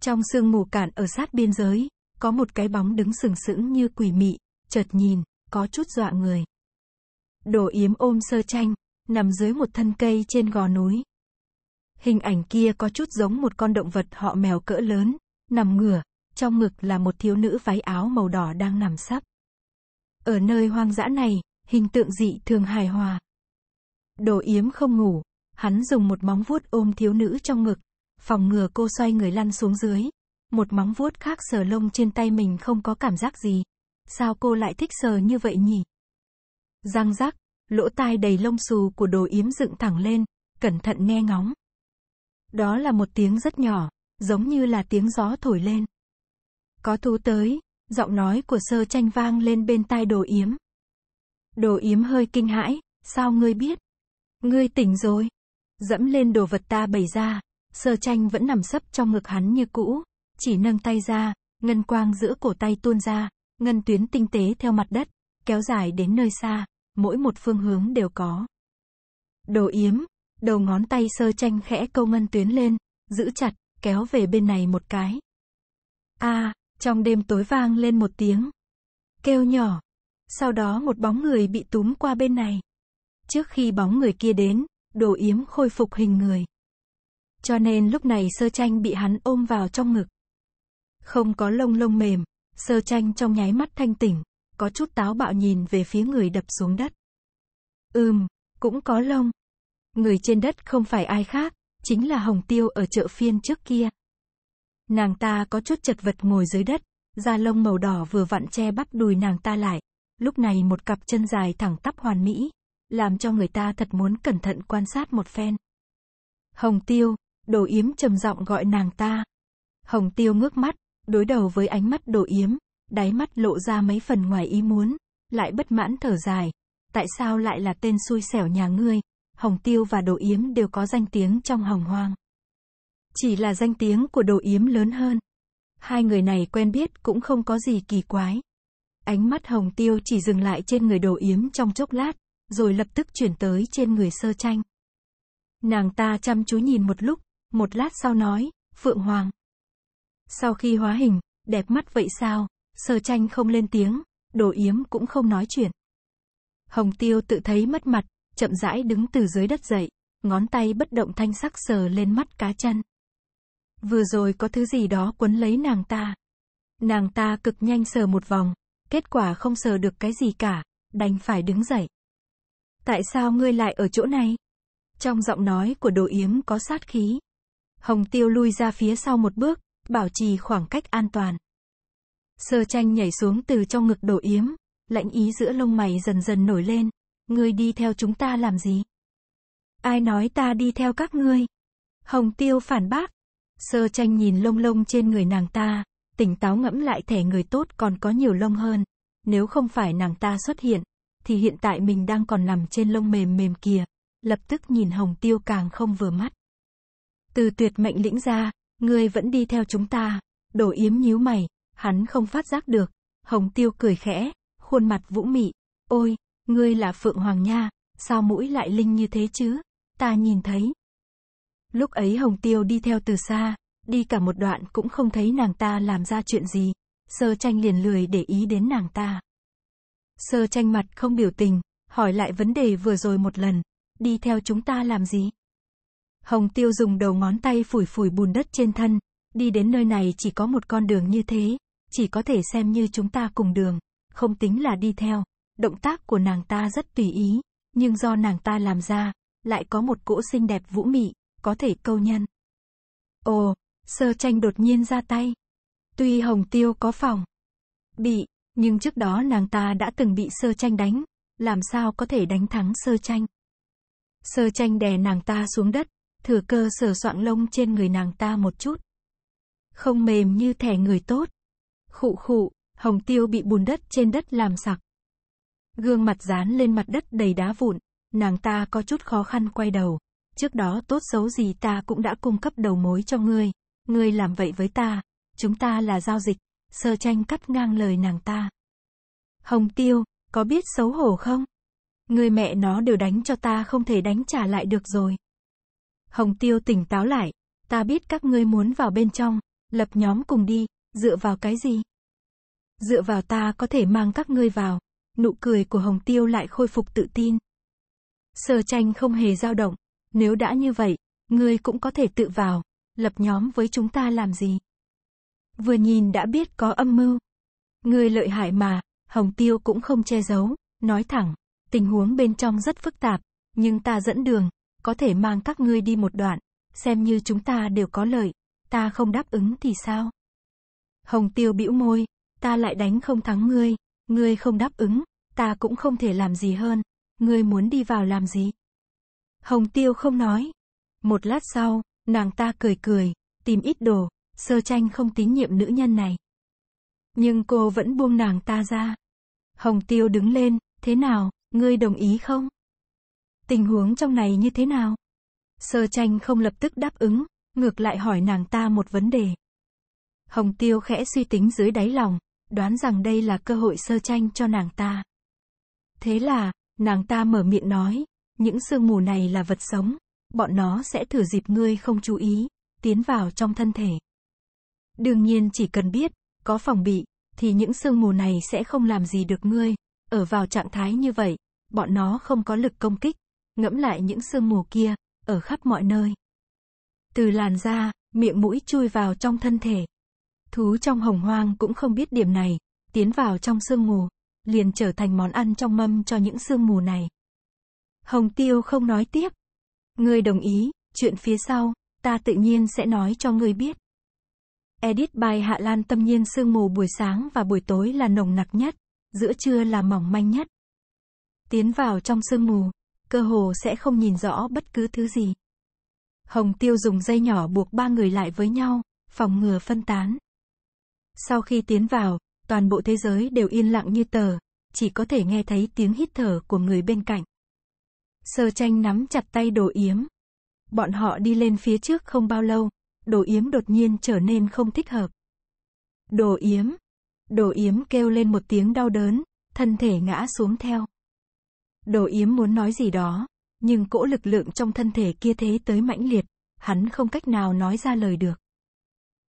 Trong sương mù cạn ở sát biên giới, có một cái bóng đứng sừng sững như quỷ mị, chợt nhìn, có chút dọa người. Đồ Yếm ôm sơ tranh, nằm dưới một thân cây trên gò núi. Hình ảnh kia có chút giống một con động vật họ mèo cỡ lớn, nằm ngửa, trong ngực là một thiếu nữ váy áo màu đỏ đang nằm sắp. Ở nơi hoang dã này, hình tượng dị thường hài hòa. Đồ yếm không ngủ, hắn dùng một móng vuốt ôm thiếu nữ trong ngực, phòng ngừa cô xoay người lăn xuống dưới. Một móng vuốt khác sờ lông trên tay mình không có cảm giác gì. Sao cô lại thích sờ như vậy nhỉ? Răng rắc, lỗ tai đầy lông xù của đồ yếm dựng thẳng lên, cẩn thận nghe ngóng. Đó là một tiếng rất nhỏ, giống như là tiếng gió thổi lên. Có thú tới, giọng nói của sơ tranh vang lên bên tai đồ yếm. Đồ yếm hơi kinh hãi, sao ngươi biết? Ngươi tỉnh rồi. Dẫm lên đồ vật ta bày ra, sơ tranh vẫn nằm sấp trong ngực hắn như cũ, chỉ nâng tay ra, ngân quang giữa cổ tay tuôn ra, ngân tuyến tinh tế theo mặt đất, kéo dài đến nơi xa, mỗi một phương hướng đều có. Đồ yếm, đầu ngón tay sơ tranh khẽ câu ngân tuyến lên, giữ chặt, kéo về bên này một cái. A, à, trong đêm tối vang lên một tiếng. Kêu nhỏ. Sau đó một bóng người bị túm qua bên này. Trước khi bóng người kia đến, đồ yếm khôi phục hình người. Cho nên lúc này sơ tranh bị hắn ôm vào trong ngực. Không có lông lông mềm, sơ tranh trong nháy mắt thanh tỉnh, có chút táo bạo nhìn về phía người đập xuống đất. Ừm, cũng có lông. Người trên đất không phải ai khác, chính là Hồng Tiêu ở chợ phiên trước kia. Nàng ta có chút chật vật ngồi dưới đất, da lông màu đỏ vừa vặn che bắp đùi nàng ta lại, lúc này một cặp chân dài thẳng tắp hoàn mỹ, làm cho người ta thật muốn cẩn thận quan sát một phen. Hồng Tiêu, Đồ Yếm trầm giọng gọi nàng ta. Hồng Tiêu ngước mắt, đối đầu với ánh mắt Đồ Yếm, đáy mắt lộ ra mấy phần ngoài ý muốn, lại bất mãn thở dài. Tại sao lại là tên xui xẻo nhà ngươi? hồng tiêu và đồ yếm đều có danh tiếng trong hồng hoang. Chỉ là danh tiếng của đồ yếm lớn hơn. Hai người này quen biết cũng không có gì kỳ quái. Ánh mắt hồng tiêu chỉ dừng lại trên người đồ yếm trong chốc lát, rồi lập tức chuyển tới trên người sơ tranh. Nàng ta chăm chú nhìn một lúc, một lát sau nói, Phượng Hoàng. Sau khi hóa hình, đẹp mắt vậy sao, sơ tranh không lên tiếng, đồ yếm cũng không nói chuyện. Hồng tiêu tự thấy mất mặt, chậm rãi đứng từ dưới đất dậy, ngón tay bất động thanh sắc sờ lên mắt cá chân. Vừa rồi có thứ gì đó quấn lấy nàng ta. Nàng ta cực nhanh sờ một vòng, kết quả không sờ được cái gì cả, đành phải đứng dậy. Tại sao ngươi lại ở chỗ này? Trong giọng nói của đồ yếm có sát khí. Hồng tiêu lui ra phía sau một bước, bảo trì khoảng cách an toàn. Sơ tranh nhảy xuống từ trong ngực đồ yếm, lãnh ý giữa lông mày dần dần nổi lên, ngươi đi theo chúng ta làm gì? Ai nói ta đi theo các ngươi? Hồng Tiêu phản bác. Sơ tranh nhìn lông lông trên người nàng ta, tỉnh táo ngẫm lại thẻ người tốt còn có nhiều lông hơn. Nếu không phải nàng ta xuất hiện, thì hiện tại mình đang còn nằm trên lông mềm mềm kìa. Lập tức nhìn Hồng Tiêu càng không vừa mắt. Từ tuyệt mệnh lĩnh ra, ngươi vẫn đi theo chúng ta. Đổ yếm nhíu mày, hắn không phát giác được. Hồng Tiêu cười khẽ, khuôn mặt vũ mị. Ôi, Ngươi là Phượng Hoàng nha, sao mũi lại linh như thế chứ? Ta nhìn thấy. Lúc ấy Hồng Tiêu đi theo từ xa, đi cả một đoạn cũng không thấy nàng ta làm ra chuyện gì. Sơ tranh liền lười để ý đến nàng ta. Sơ tranh mặt không biểu tình, hỏi lại vấn đề vừa rồi một lần. Đi theo chúng ta làm gì? Hồng Tiêu dùng đầu ngón tay phủi phủi bùn đất trên thân. Đi đến nơi này chỉ có một con đường như thế, chỉ có thể xem như chúng ta cùng đường, không tính là đi theo. Động tác của nàng ta rất tùy ý, nhưng do nàng ta làm ra, lại có một cỗ xinh đẹp vũ mị, có thể câu nhân. Ồ, sơ tranh đột nhiên ra tay. Tuy Hồng Tiêu có phòng, bị, nhưng trước đó nàng ta đã từng bị sơ tranh đánh, làm sao có thể đánh thắng sơ tranh. Sơ tranh đè nàng ta xuống đất, thừa cơ sờ soạn lông trên người nàng ta một chút. Không mềm như thẻ người tốt. Khụ khụ, Hồng Tiêu bị bùn đất trên đất làm sặc. Gương mặt dán lên mặt đất đầy đá vụn, nàng ta có chút khó khăn quay đầu. Trước đó tốt xấu gì ta cũng đã cung cấp đầu mối cho ngươi. Ngươi làm vậy với ta, chúng ta là giao dịch. Sơ tranh cắt ngang lời nàng ta. Hồng tiêu, có biết xấu hổ không? Người mẹ nó đều đánh cho ta không thể đánh trả lại được rồi. Hồng tiêu tỉnh táo lại. Ta biết các ngươi muốn vào bên trong, lập nhóm cùng đi, dựa vào cái gì? Dựa vào ta có thể mang các ngươi vào, nụ cười của Hồng Tiêu lại khôi phục tự tin. Sở tranh không hề dao động, nếu đã như vậy, ngươi cũng có thể tự vào, lập nhóm với chúng ta làm gì? Vừa nhìn đã biết có âm mưu. Ngươi lợi hại mà, Hồng Tiêu cũng không che giấu, nói thẳng, tình huống bên trong rất phức tạp, nhưng ta dẫn đường, có thể mang các ngươi đi một đoạn, xem như chúng ta đều có lợi, ta không đáp ứng thì sao? Hồng Tiêu bĩu môi, ta lại đánh không thắng ngươi, Ngươi không đáp ứng, ta cũng không thể làm gì hơn. Ngươi muốn đi vào làm gì? Hồng Tiêu không nói. Một lát sau, nàng ta cười cười, tìm ít đồ, sơ tranh không tín nhiệm nữ nhân này. Nhưng cô vẫn buông nàng ta ra. Hồng Tiêu đứng lên, thế nào, ngươi đồng ý không? Tình huống trong này như thế nào? Sơ tranh không lập tức đáp ứng, ngược lại hỏi nàng ta một vấn đề. Hồng Tiêu khẽ suy tính dưới đáy lòng, đoán rằng đây là cơ hội sơ tranh cho nàng ta. Thế là, nàng ta mở miệng nói, những sương mù này là vật sống, bọn nó sẽ thử dịp ngươi không chú ý, tiến vào trong thân thể. Đương nhiên chỉ cần biết, có phòng bị, thì những sương mù này sẽ không làm gì được ngươi, ở vào trạng thái như vậy, bọn nó không có lực công kích, ngẫm lại những sương mù kia, ở khắp mọi nơi. Từ làn da, miệng mũi chui vào trong thân thể, Thú trong hồng hoang cũng không biết điểm này, tiến vào trong sương mù, liền trở thành món ăn trong mâm cho những sương mù này. Hồng Tiêu không nói tiếp. Ngươi đồng ý, chuyện phía sau, ta tự nhiên sẽ nói cho ngươi biết. Edit bài Hạ Lan tâm nhiên sương mù buổi sáng và buổi tối là nồng nặc nhất, giữa trưa là mỏng manh nhất. Tiến vào trong sương mù, cơ hồ sẽ không nhìn rõ bất cứ thứ gì. Hồng Tiêu dùng dây nhỏ buộc ba người lại với nhau, phòng ngừa phân tán. Sau khi tiến vào, toàn bộ thế giới đều yên lặng như tờ, chỉ có thể nghe thấy tiếng hít thở của người bên cạnh. Sơ tranh nắm chặt tay đồ yếm. Bọn họ đi lên phía trước không bao lâu, đồ yếm đột nhiên trở nên không thích hợp. Đồ yếm. Đồ yếm kêu lên một tiếng đau đớn, thân thể ngã xuống theo. Đồ yếm muốn nói gì đó, nhưng cỗ lực lượng trong thân thể kia thế tới mãnh liệt, hắn không cách nào nói ra lời được.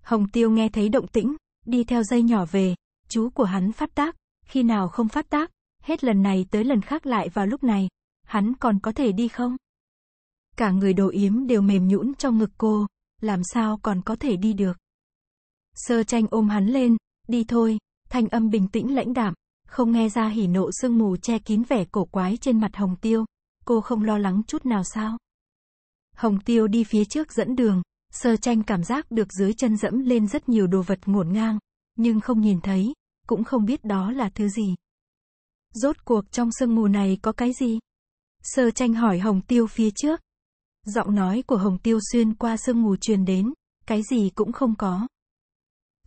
Hồng Tiêu nghe thấy động tĩnh, đi theo dây nhỏ về, chú của hắn phát tác, khi nào không phát tác, hết lần này tới lần khác lại vào lúc này, hắn còn có thể đi không? Cả người đồ yếm đều mềm nhũn trong ngực cô, làm sao còn có thể đi được? Sơ tranh ôm hắn lên, đi thôi, thanh âm bình tĩnh lãnh đạm, không nghe ra hỉ nộ sương mù che kín vẻ cổ quái trên mặt hồng tiêu, cô không lo lắng chút nào sao? Hồng tiêu đi phía trước dẫn đường, Sơ tranh cảm giác được dưới chân dẫm lên rất nhiều đồ vật ngổn ngang, nhưng không nhìn thấy, cũng không biết đó là thứ gì. Rốt cuộc trong sương mù này có cái gì? Sơ tranh hỏi Hồng Tiêu phía trước. Giọng nói của Hồng Tiêu xuyên qua sương mù truyền đến, cái gì cũng không có.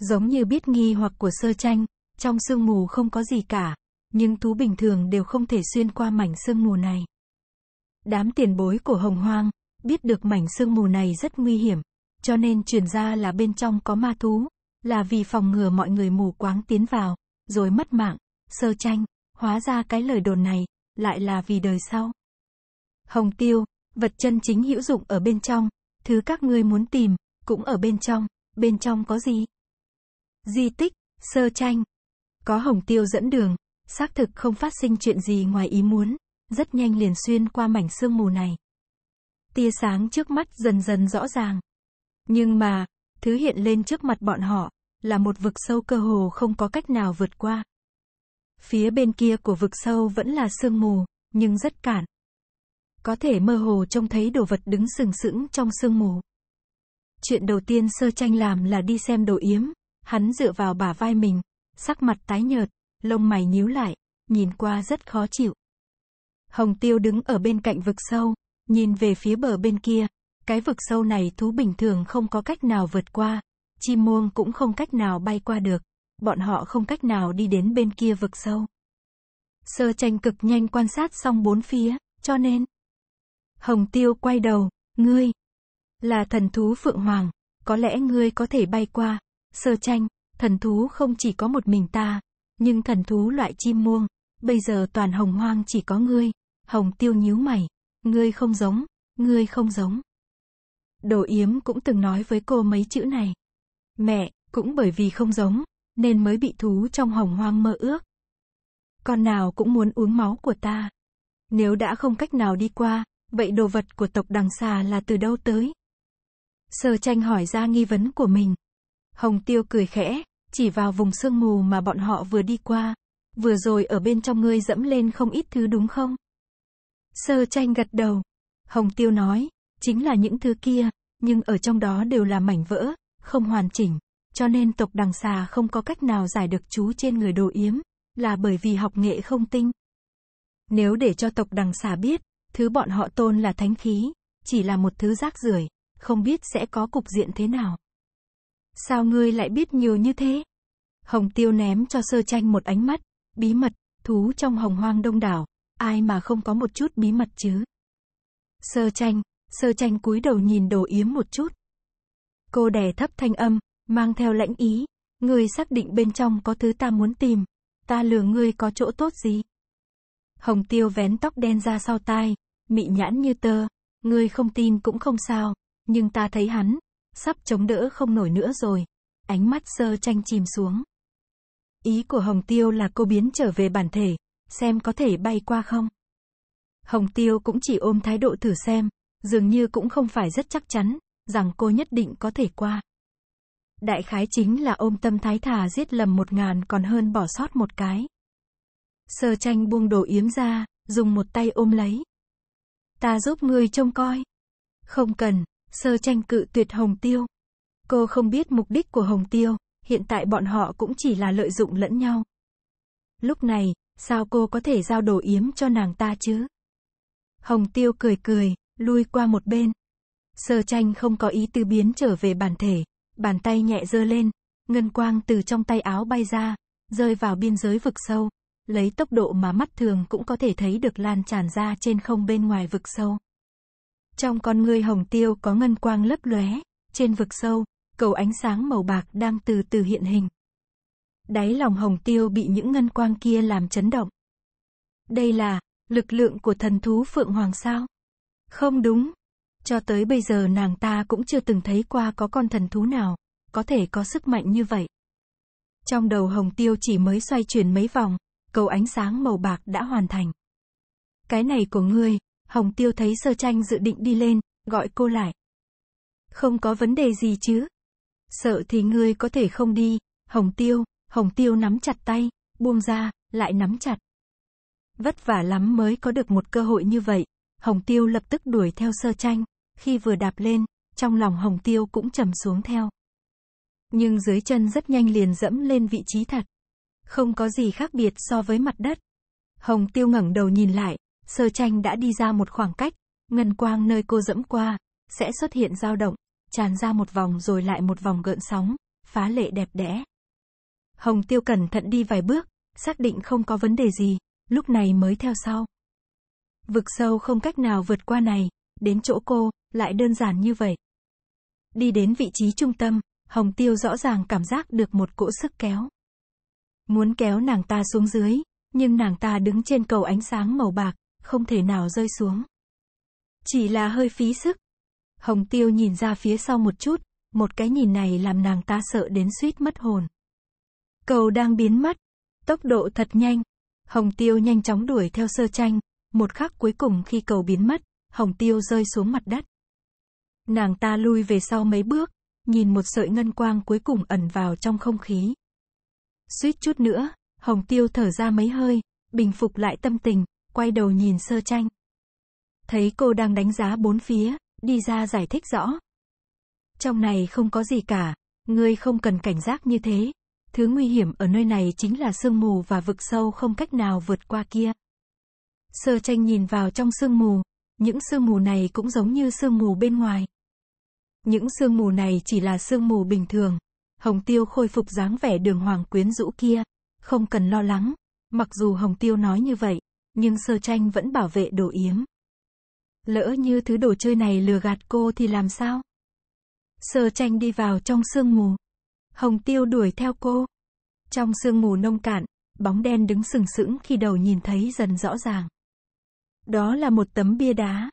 Giống như biết nghi hoặc của sơ tranh, trong sương mù không có gì cả, nhưng thú bình thường đều không thể xuyên qua mảnh sương mù này. Đám tiền bối của Hồng Hoang, biết được mảnh sương mù này rất nguy hiểm, cho nên truyền ra là bên trong có ma thú, là vì phòng ngừa mọi người mù quáng tiến vào, rồi mất mạng, sơ tranh, hóa ra cái lời đồn này, lại là vì đời sau. Hồng tiêu, vật chân chính hữu dụng ở bên trong, thứ các ngươi muốn tìm, cũng ở bên trong, bên trong có gì? Di tích, sơ tranh. Có hồng tiêu dẫn đường, xác thực không phát sinh chuyện gì ngoài ý muốn, rất nhanh liền xuyên qua mảnh sương mù này. Tia sáng trước mắt dần dần rõ ràng, nhưng mà, thứ hiện lên trước mặt bọn họ, là một vực sâu cơ hồ không có cách nào vượt qua. Phía bên kia của vực sâu vẫn là sương mù, nhưng rất cản. Có thể mơ hồ trông thấy đồ vật đứng sừng sững trong sương mù. Chuyện đầu tiên sơ tranh làm là đi xem đồ yếm, hắn dựa vào bả vai mình, sắc mặt tái nhợt, lông mày nhíu lại, nhìn qua rất khó chịu. Hồng Tiêu đứng ở bên cạnh vực sâu, nhìn về phía bờ bên kia, cái vực sâu này thú bình thường không có cách nào vượt qua, chim muông cũng không cách nào bay qua được, bọn họ không cách nào đi đến bên kia vực sâu. Sơ tranh cực nhanh quan sát xong bốn phía, cho nên. Hồng tiêu quay đầu, ngươi, là thần thú Phượng Hoàng, có lẽ ngươi có thể bay qua. Sơ tranh, thần thú không chỉ có một mình ta, nhưng thần thú loại chim muông, bây giờ toàn hồng hoang chỉ có ngươi. Hồng tiêu nhíu mày, ngươi không giống, ngươi không giống. Đồ Yếm cũng từng nói với cô mấy chữ này. Mẹ, cũng bởi vì không giống, nên mới bị thú trong hồng hoang mơ ước. Con nào cũng muốn uống máu của ta. Nếu đã không cách nào đi qua, vậy đồ vật của tộc đằng xà là từ đâu tới? Sơ tranh hỏi ra nghi vấn của mình. Hồng tiêu cười khẽ, chỉ vào vùng sương mù mà bọn họ vừa đi qua. Vừa rồi ở bên trong ngươi dẫm lên không ít thứ đúng không? Sơ tranh gật đầu. Hồng tiêu nói, chính là những thứ kia, nhưng ở trong đó đều là mảnh vỡ, không hoàn chỉnh, cho nên tộc đằng xà không có cách nào giải được chú trên người đồ yếm, là bởi vì học nghệ không tinh. Nếu để cho tộc đằng xà biết, thứ bọn họ tôn là thánh khí, chỉ là một thứ rác rưởi, không biết sẽ có cục diện thế nào. Sao ngươi lại biết nhiều như thế? Hồng tiêu ném cho sơ tranh một ánh mắt, bí mật, thú trong hồng hoang đông đảo, ai mà không có một chút bí mật chứ? Sơ tranh, Sơ tranh cúi đầu nhìn đồ yếm một chút. Cô đè thấp thanh âm, mang theo lãnh ý. Ngươi xác định bên trong có thứ ta muốn tìm. Ta lừa ngươi có chỗ tốt gì? Hồng tiêu vén tóc đen ra sau tai, mị nhãn như tơ. Ngươi không tin cũng không sao, nhưng ta thấy hắn, sắp chống đỡ không nổi nữa rồi. Ánh mắt sơ tranh chìm xuống. Ý của Hồng Tiêu là cô biến trở về bản thể, xem có thể bay qua không. Hồng Tiêu cũng chỉ ôm thái độ thử xem, dường như cũng không phải rất chắc chắn, rằng cô nhất định có thể qua. Đại khái chính là ôm tâm thái thà giết lầm một ngàn còn hơn bỏ sót một cái. Sơ tranh buông đồ yếm ra, dùng một tay ôm lấy. Ta giúp ngươi trông coi. Không cần, sơ tranh cự tuyệt Hồng Tiêu. Cô không biết mục đích của Hồng Tiêu, hiện tại bọn họ cũng chỉ là lợi dụng lẫn nhau. Lúc này, sao cô có thể giao đồ yếm cho nàng ta chứ? Hồng Tiêu cười cười, lui qua một bên. Sơ tranh không có ý tư biến trở về bản thể, bàn tay nhẹ dơ lên, ngân quang từ trong tay áo bay ra, rơi vào biên giới vực sâu, lấy tốc độ mà mắt thường cũng có thể thấy được lan tràn ra trên không bên ngoài vực sâu. Trong con người hồng tiêu có ngân quang lấp lóe, trên vực sâu, cầu ánh sáng màu bạc đang từ từ hiện hình. Đáy lòng hồng tiêu bị những ngân quang kia làm chấn động. Đây là lực lượng của thần thú Phượng Hoàng sao? Không đúng. Cho tới bây giờ nàng ta cũng chưa từng thấy qua có con thần thú nào, có thể có sức mạnh như vậy. Trong đầu hồng tiêu chỉ mới xoay chuyển mấy vòng, cầu ánh sáng màu bạc đã hoàn thành. Cái này của ngươi, hồng tiêu thấy sơ tranh dự định đi lên, gọi cô lại. Không có vấn đề gì chứ. Sợ thì ngươi có thể không đi, hồng tiêu, hồng tiêu nắm chặt tay, buông ra, lại nắm chặt. Vất vả lắm mới có được một cơ hội như vậy, Hồng Tiêu lập tức đuổi theo sơ tranh, khi vừa đạp lên, trong lòng Hồng Tiêu cũng trầm xuống theo. Nhưng dưới chân rất nhanh liền dẫm lên vị trí thật. Không có gì khác biệt so với mặt đất. Hồng Tiêu ngẩng đầu nhìn lại, sơ tranh đã đi ra một khoảng cách, ngân quang nơi cô dẫm qua, sẽ xuất hiện dao động, tràn ra một vòng rồi lại một vòng gợn sóng, phá lệ đẹp đẽ. Hồng Tiêu cẩn thận đi vài bước, xác định không có vấn đề gì, lúc này mới theo sau. Vực sâu không cách nào vượt qua này, đến chỗ cô, lại đơn giản như vậy. Đi đến vị trí trung tâm, Hồng Tiêu rõ ràng cảm giác được một cỗ sức kéo. Muốn kéo nàng ta xuống dưới, nhưng nàng ta đứng trên cầu ánh sáng màu bạc, không thể nào rơi xuống. Chỉ là hơi phí sức. Hồng Tiêu nhìn ra phía sau một chút, một cái nhìn này làm nàng ta sợ đến suýt mất hồn. Cầu đang biến mất, tốc độ thật nhanh. Hồng Tiêu nhanh chóng đuổi theo sơ tranh, một khắc cuối cùng khi cầu biến mất, hồng tiêu rơi xuống mặt đất. Nàng ta lui về sau mấy bước, nhìn một sợi ngân quang cuối cùng ẩn vào trong không khí. Suýt chút nữa, hồng tiêu thở ra mấy hơi, bình phục lại tâm tình, quay đầu nhìn sơ tranh. Thấy cô đang đánh giá bốn phía, đi ra giải thích rõ. Trong này không có gì cả, ngươi không cần cảnh giác như thế. Thứ nguy hiểm ở nơi này chính là sương mù và vực sâu không cách nào vượt qua kia. Sơ tranh nhìn vào trong sương mù, những sương mù này cũng giống như sương mù bên ngoài. Những sương mù này chỉ là sương mù bình thường. Hồng Tiêu khôi phục dáng vẻ đường hoàng quyến rũ kia. Không cần lo lắng, mặc dù Hồng Tiêu nói như vậy, nhưng sơ tranh vẫn bảo vệ đồ yếm. Lỡ như thứ đồ chơi này lừa gạt cô thì làm sao? Sơ tranh đi vào trong sương mù. Hồng Tiêu đuổi theo cô. Trong sương mù nông cạn, bóng đen đứng sừng sững khi đầu nhìn thấy dần rõ ràng. Đó là một tấm bia đá.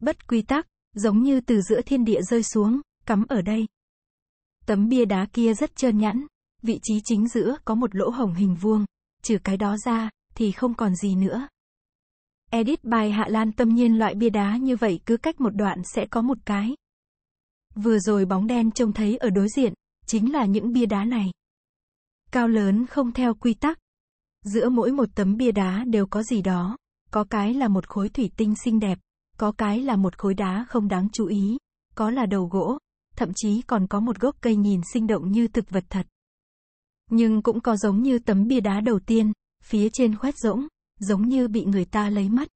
Bất quy tắc, giống như từ giữa thiên địa rơi xuống, cắm ở đây. Tấm bia đá kia rất trơn nhẵn, vị trí chính giữa có một lỗ hổng hình vuông, trừ cái đó ra, thì không còn gì nữa. Edit bài Hạ Lan tâm nhiên loại bia đá như vậy cứ cách một đoạn sẽ có một cái. Vừa rồi bóng đen trông thấy ở đối diện, chính là những bia đá này. Cao lớn không theo quy tắc. Giữa mỗi một tấm bia đá đều có gì đó. Có cái là một khối thủy tinh xinh đẹp, có cái là một khối đá không đáng chú ý, có là đầu gỗ, thậm chí còn có một gốc cây nhìn sinh động như thực vật thật. Nhưng cũng có giống như tấm bia đá đầu tiên, phía trên khoét rỗng, giống như bị người ta lấy mất.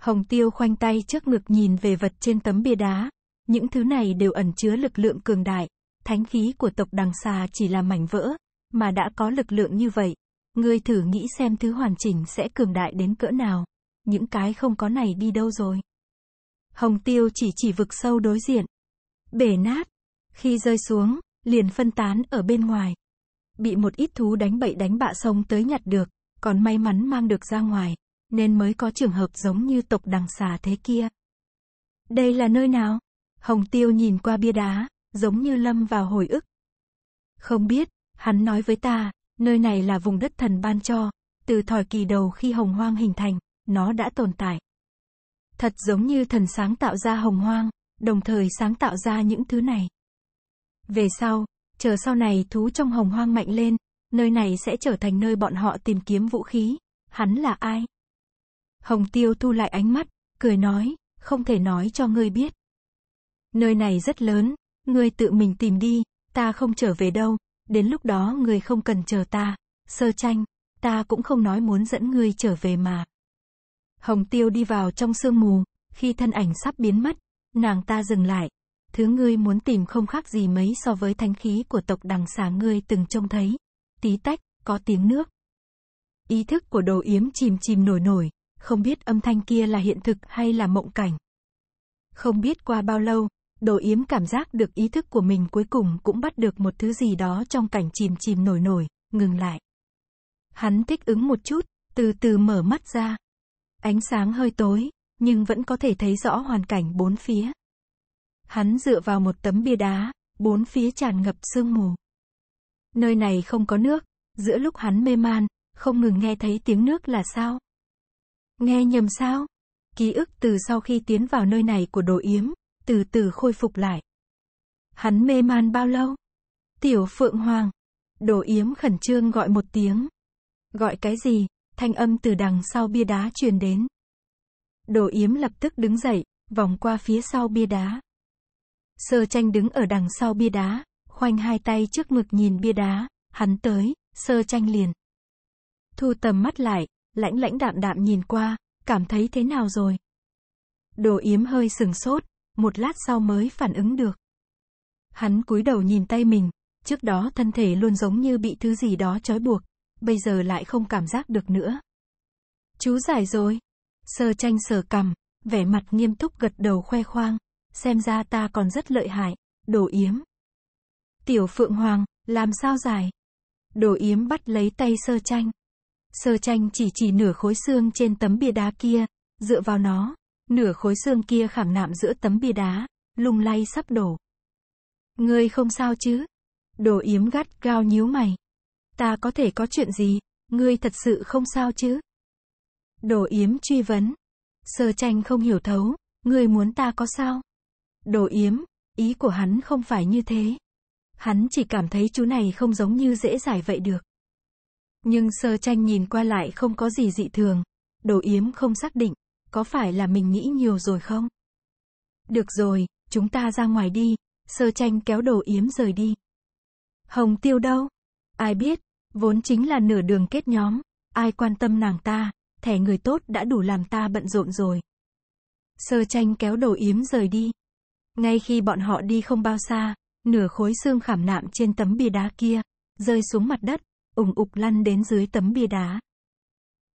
Hồng Tiêu khoanh tay trước ngực nhìn về vật trên tấm bia đá. Những thứ này đều ẩn chứa lực lượng cường đại. Thánh khí của tộc đằng xà chỉ là mảnh vỡ, mà đã có lực lượng như vậy, Ngươi thử nghĩ xem thứ hoàn chỉnh sẽ cường đại đến cỡ nào. Những cái không có này đi đâu rồi. Hồng tiêu chỉ chỉ vực sâu đối diện. Bể nát. Khi rơi xuống, liền phân tán ở bên ngoài. Bị một ít thú đánh bậy đánh bạ sông tới nhặt được, còn may mắn mang được ra ngoài, nên mới có trường hợp giống như tộc đằng xà thế kia. Đây là nơi nào? Hồng tiêu nhìn qua bia đá, giống như lâm vào hồi ức. Không biết, hắn nói với ta, Nơi này là vùng đất thần ban cho, từ thời kỳ đầu khi hồng hoang hình thành, nó đã tồn tại. Thật giống như thần sáng tạo ra hồng hoang, đồng thời sáng tạo ra những thứ này. Về sau, chờ sau này thú trong hồng hoang mạnh lên, nơi này sẽ trở thành nơi bọn họ tìm kiếm vũ khí. Hắn là ai? Hồng Tiêu thu lại ánh mắt, cười nói, không thể nói cho ngươi biết. Nơi này rất lớn, ngươi tự mình tìm đi, ta không trở về đâu. Đến lúc đó người không cần chờ ta. Sơ tranh, ta cũng không nói muốn dẫn người trở về mà. Hồng tiêu đi vào trong sương mù, khi thân ảnh sắp biến mất, nàng ta dừng lại. Thứ ngươi muốn tìm không khác gì mấy so với thánh khí của tộc đằng xà ngươi từng trông thấy. Tí tách, có tiếng nước. Ý thức của đồ yếm chìm chìm nổi nổi, không biết âm thanh kia là hiện thực hay là mộng cảnh. Không biết qua bao lâu, Đồ yếm cảm giác được ý thức của mình cuối cùng cũng bắt được một thứ gì đó trong cảnh chìm chìm nổi nổi, ngừng lại. Hắn thích ứng một chút, từ từ mở mắt ra. Ánh sáng hơi tối, nhưng vẫn có thể thấy rõ hoàn cảnh bốn phía. Hắn dựa vào một tấm bia đá, bốn phía tràn ngập sương mù. Nơi này không có nước, giữa lúc hắn mê man, không ngừng nghe thấy tiếng nước là sao? Nghe nhầm sao? Ký ức từ sau khi tiến vào nơi này của đồ yếm, từ từ khôi phục lại. Hắn mê man bao lâu? Tiểu Phượng Hoàng. Đồ Yếm khẩn trương gọi một tiếng. Gọi cái gì? Thanh âm từ đằng sau bia đá truyền đến. Đồ Yếm lập tức đứng dậy, vòng qua phía sau bia đá. Sơ tranh đứng ở đằng sau bia đá, khoanh hai tay trước ngực nhìn bia đá, hắn tới, sơ tranh liền. Thu tầm mắt lại, lãnh lãnh đạm đạm nhìn qua, cảm thấy thế nào rồi? Đồ Yếm hơi sừng sốt, một lát sau mới phản ứng được. Hắn cúi đầu nhìn tay mình, trước đó thân thể luôn giống như bị thứ gì đó trói buộc, bây giờ lại không cảm giác được nữa. Chú giải rồi. Sơ tranh sờ cầm, vẻ mặt nghiêm túc gật đầu khoe khoang, xem ra ta còn rất lợi hại, đồ yếm. Tiểu Phượng Hoàng, làm sao giải? Đồ yếm bắt lấy tay sơ tranh. Sơ tranh chỉ chỉ nửa khối xương trên tấm bia đá kia, dựa vào nó, Nửa khối xương kia khảm nạm giữa tấm bia đá, lung lay sắp đổ. Ngươi không sao chứ? Đồ yếm gắt gao nhíu mày. Ta có thể có chuyện gì, ngươi thật sự không sao chứ? Đồ yếm truy vấn. Sơ tranh không hiểu thấu, ngươi muốn ta có sao? Đồ yếm, ý của hắn không phải như thế. Hắn chỉ cảm thấy chú này không giống như dễ giải vậy được. Nhưng sơ tranh nhìn qua lại không có gì dị thường. Đồ yếm không xác định, có phải là mình nghĩ nhiều rồi không? Được rồi, chúng ta ra ngoài đi, sơ tranh kéo đồ yếm rời đi. Hồng tiêu đâu? Ai biết, vốn chính là nửa đường kết nhóm, ai quan tâm nàng ta, thẻ người tốt đã đủ làm ta bận rộn rồi. Sơ tranh kéo đồ yếm rời đi. Ngay khi bọn họ đi không bao xa, nửa khối xương khảm nạm trên tấm bia đá kia, rơi xuống mặt đất, ủng ục lăn đến dưới tấm bia đá.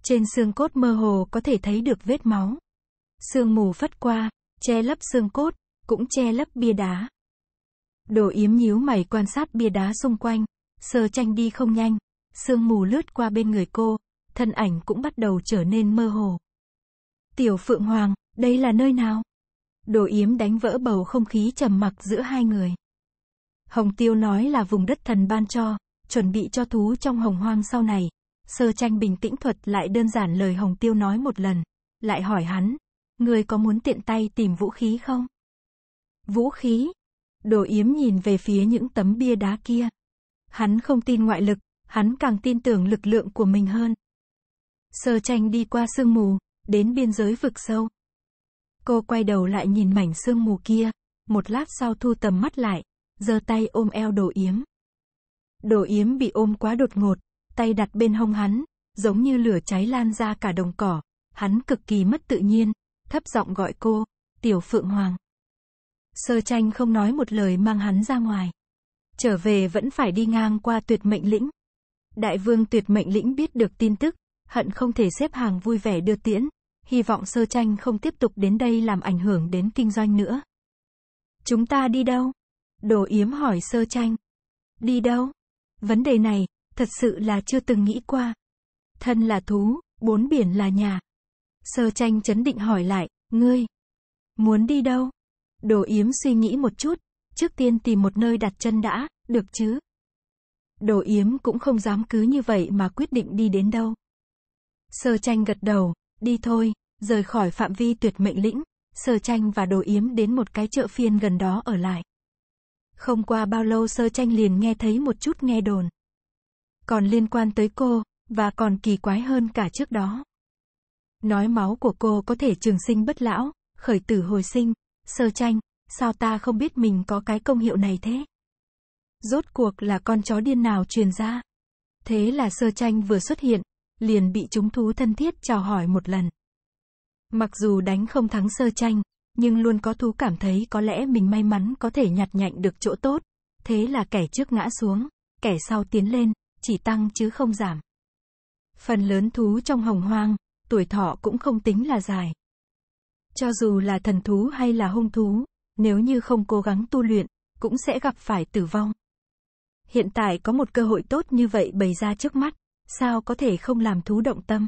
Trên xương cốt mơ hồ có thể thấy được vết máu. Sương mù phất qua, che lấp xương cốt, cũng che lấp bia đá. Đồ yếm nhíu mày quan sát bia đá xung quanh, sơ tranh đi không nhanh, sương mù lướt qua bên người cô, thân ảnh cũng bắt đầu trở nên mơ hồ. Tiểu Phượng Hoàng, đây là nơi nào? Đồ yếm đánh vỡ bầu không khí trầm mặc giữa hai người. Hồng Tiêu nói là vùng đất thần ban cho, chuẩn bị cho thú trong hồng hoang sau này, Sơ tranh bình tĩnh thuật lại đơn giản lời Hồng Tiêu nói một lần, lại hỏi hắn, người có muốn tiện tay tìm vũ khí không? Vũ khí? Đồ yếm nhìn về phía những tấm bia đá kia. Hắn không tin ngoại lực, hắn càng tin tưởng lực lượng của mình hơn. Sơ tranh đi qua sương mù, đến biên giới vực sâu. Cô quay đầu lại nhìn mảnh sương mù kia, một lát sau thu tầm mắt lại, giơ tay ôm eo đồ yếm. Đồ yếm bị ôm quá đột ngột, tay đặt bên hông hắn, giống như lửa cháy lan ra cả đồng cỏ. Hắn cực kỳ mất tự nhiên, thấp giọng gọi cô, tiểu phượng hoàng. Sơ tranh không nói một lời mang hắn ra ngoài. Trở về vẫn phải đi ngang qua tuyệt mệnh lĩnh. Đại vương tuyệt mệnh lĩnh biết được tin tức, hận không thể xếp hàng vui vẻ đưa tiễn, hy vọng sơ tranh không tiếp tục đến đây làm ảnh hưởng đến kinh doanh nữa. Chúng ta đi đâu? Đồ yếm hỏi sơ tranh. Đi đâu? Vấn đề này, thật sự là chưa từng nghĩ qua. Thân là thú, bốn biển là nhà. Sơ tranh chấn định hỏi lại, ngươi, muốn đi đâu? Đồ yếm suy nghĩ một chút, trước tiên tìm một nơi đặt chân đã, được chứ? Đồ yếm cũng không dám cứ như vậy mà quyết định đi đến đâu. Sơ tranh gật đầu, đi thôi, rời khỏi phạm vi tuyệt mệnh lĩnh, sơ tranh và đồ yếm đến một cái chợ phiên gần đó ở lại. Không qua bao lâu sơ tranh liền nghe thấy một chút nghe đồn còn liên quan tới cô, và còn kỳ quái hơn cả trước đó. Nói máu của cô có thể trường sinh bất lão, khởi tử hồi sinh, sơ tranh, sao ta không biết mình có cái công hiệu này thế? Rốt cuộc là con chó điên nào truyền ra? Thế là sơ tranh vừa xuất hiện, liền bị chúng thú thân thiết chào hỏi một lần. Mặc dù đánh không thắng sơ tranh, nhưng luôn có thú cảm thấy có lẽ mình may mắn có thể nhặt nhạnh được chỗ tốt. Thế là kẻ trước ngã xuống, kẻ sau tiến lên, chỉ tăng chứ không giảm. Phần lớn thú trong hồng hoang, tuổi thọ cũng không tính là dài. Cho dù là thần thú hay là hung thú, nếu như không cố gắng tu luyện, cũng sẽ gặp phải tử vong. Hiện tại có một cơ hội tốt như vậy bày ra trước mắt, sao có thể không làm thú động tâm.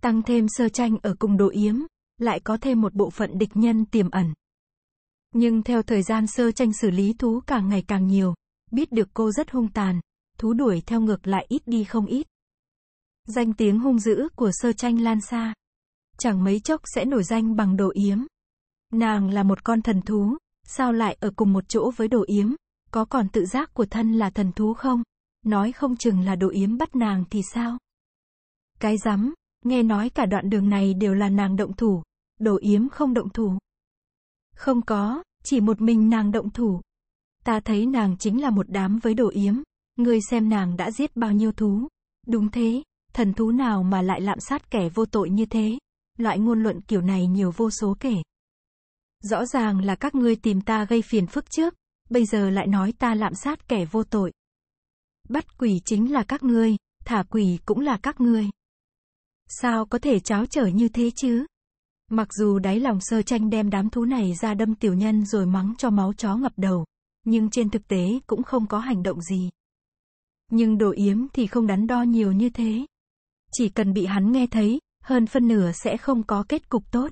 Tăng thêm sơ tranh ở cùng độ yếm, lại có thêm một bộ phận địch nhân tiềm ẩn. Nhưng theo thời gian sơ tranh xử lý thú càng ngày càng nhiều, biết được cô rất hung tàn, thú đuổi theo ngược lại ít đi không ít. Danh tiếng hung dữ của sơ tranh lan xa. Chẳng mấy chốc sẽ nổi danh bằng đồ yếm. Nàng là một con thần thú, sao lại ở cùng một chỗ với đồ yếm, có còn tự giác của thân là thần thú không? Nói không chừng là đồ yếm bắt nàng thì sao? Cái rắm, nghe nói cả đoạn đường này đều là nàng động thủ, đồ yếm không động thủ. Không có, chỉ một mình nàng động thủ. Ta thấy nàng chính là một đám với đồ yếm. Ngươi xem nàng đã giết bao nhiêu thú. Đúng thế, thần thú nào mà lại lạm sát kẻ vô tội như thế. Loại ngôn luận kiểu này nhiều vô số kể. Rõ ràng là các ngươi tìm ta gây phiền phức trước, bây giờ lại nói ta lạm sát kẻ vô tội. Bắt quỷ chính là các ngươi, thả quỷ cũng là các ngươi. Sao có thể cháo trở như thế chứ? Mặc dù đáy lòng sơ tranh đem đám thú này ra đâm tiểu nhân rồi mắng cho máu chó ngập đầu, nhưng trên thực tế cũng không có hành động gì nhưng đồ yếm thì không đắn đo nhiều như thế. Chỉ cần bị hắn nghe thấy, hơn phân nửa sẽ không có kết cục tốt.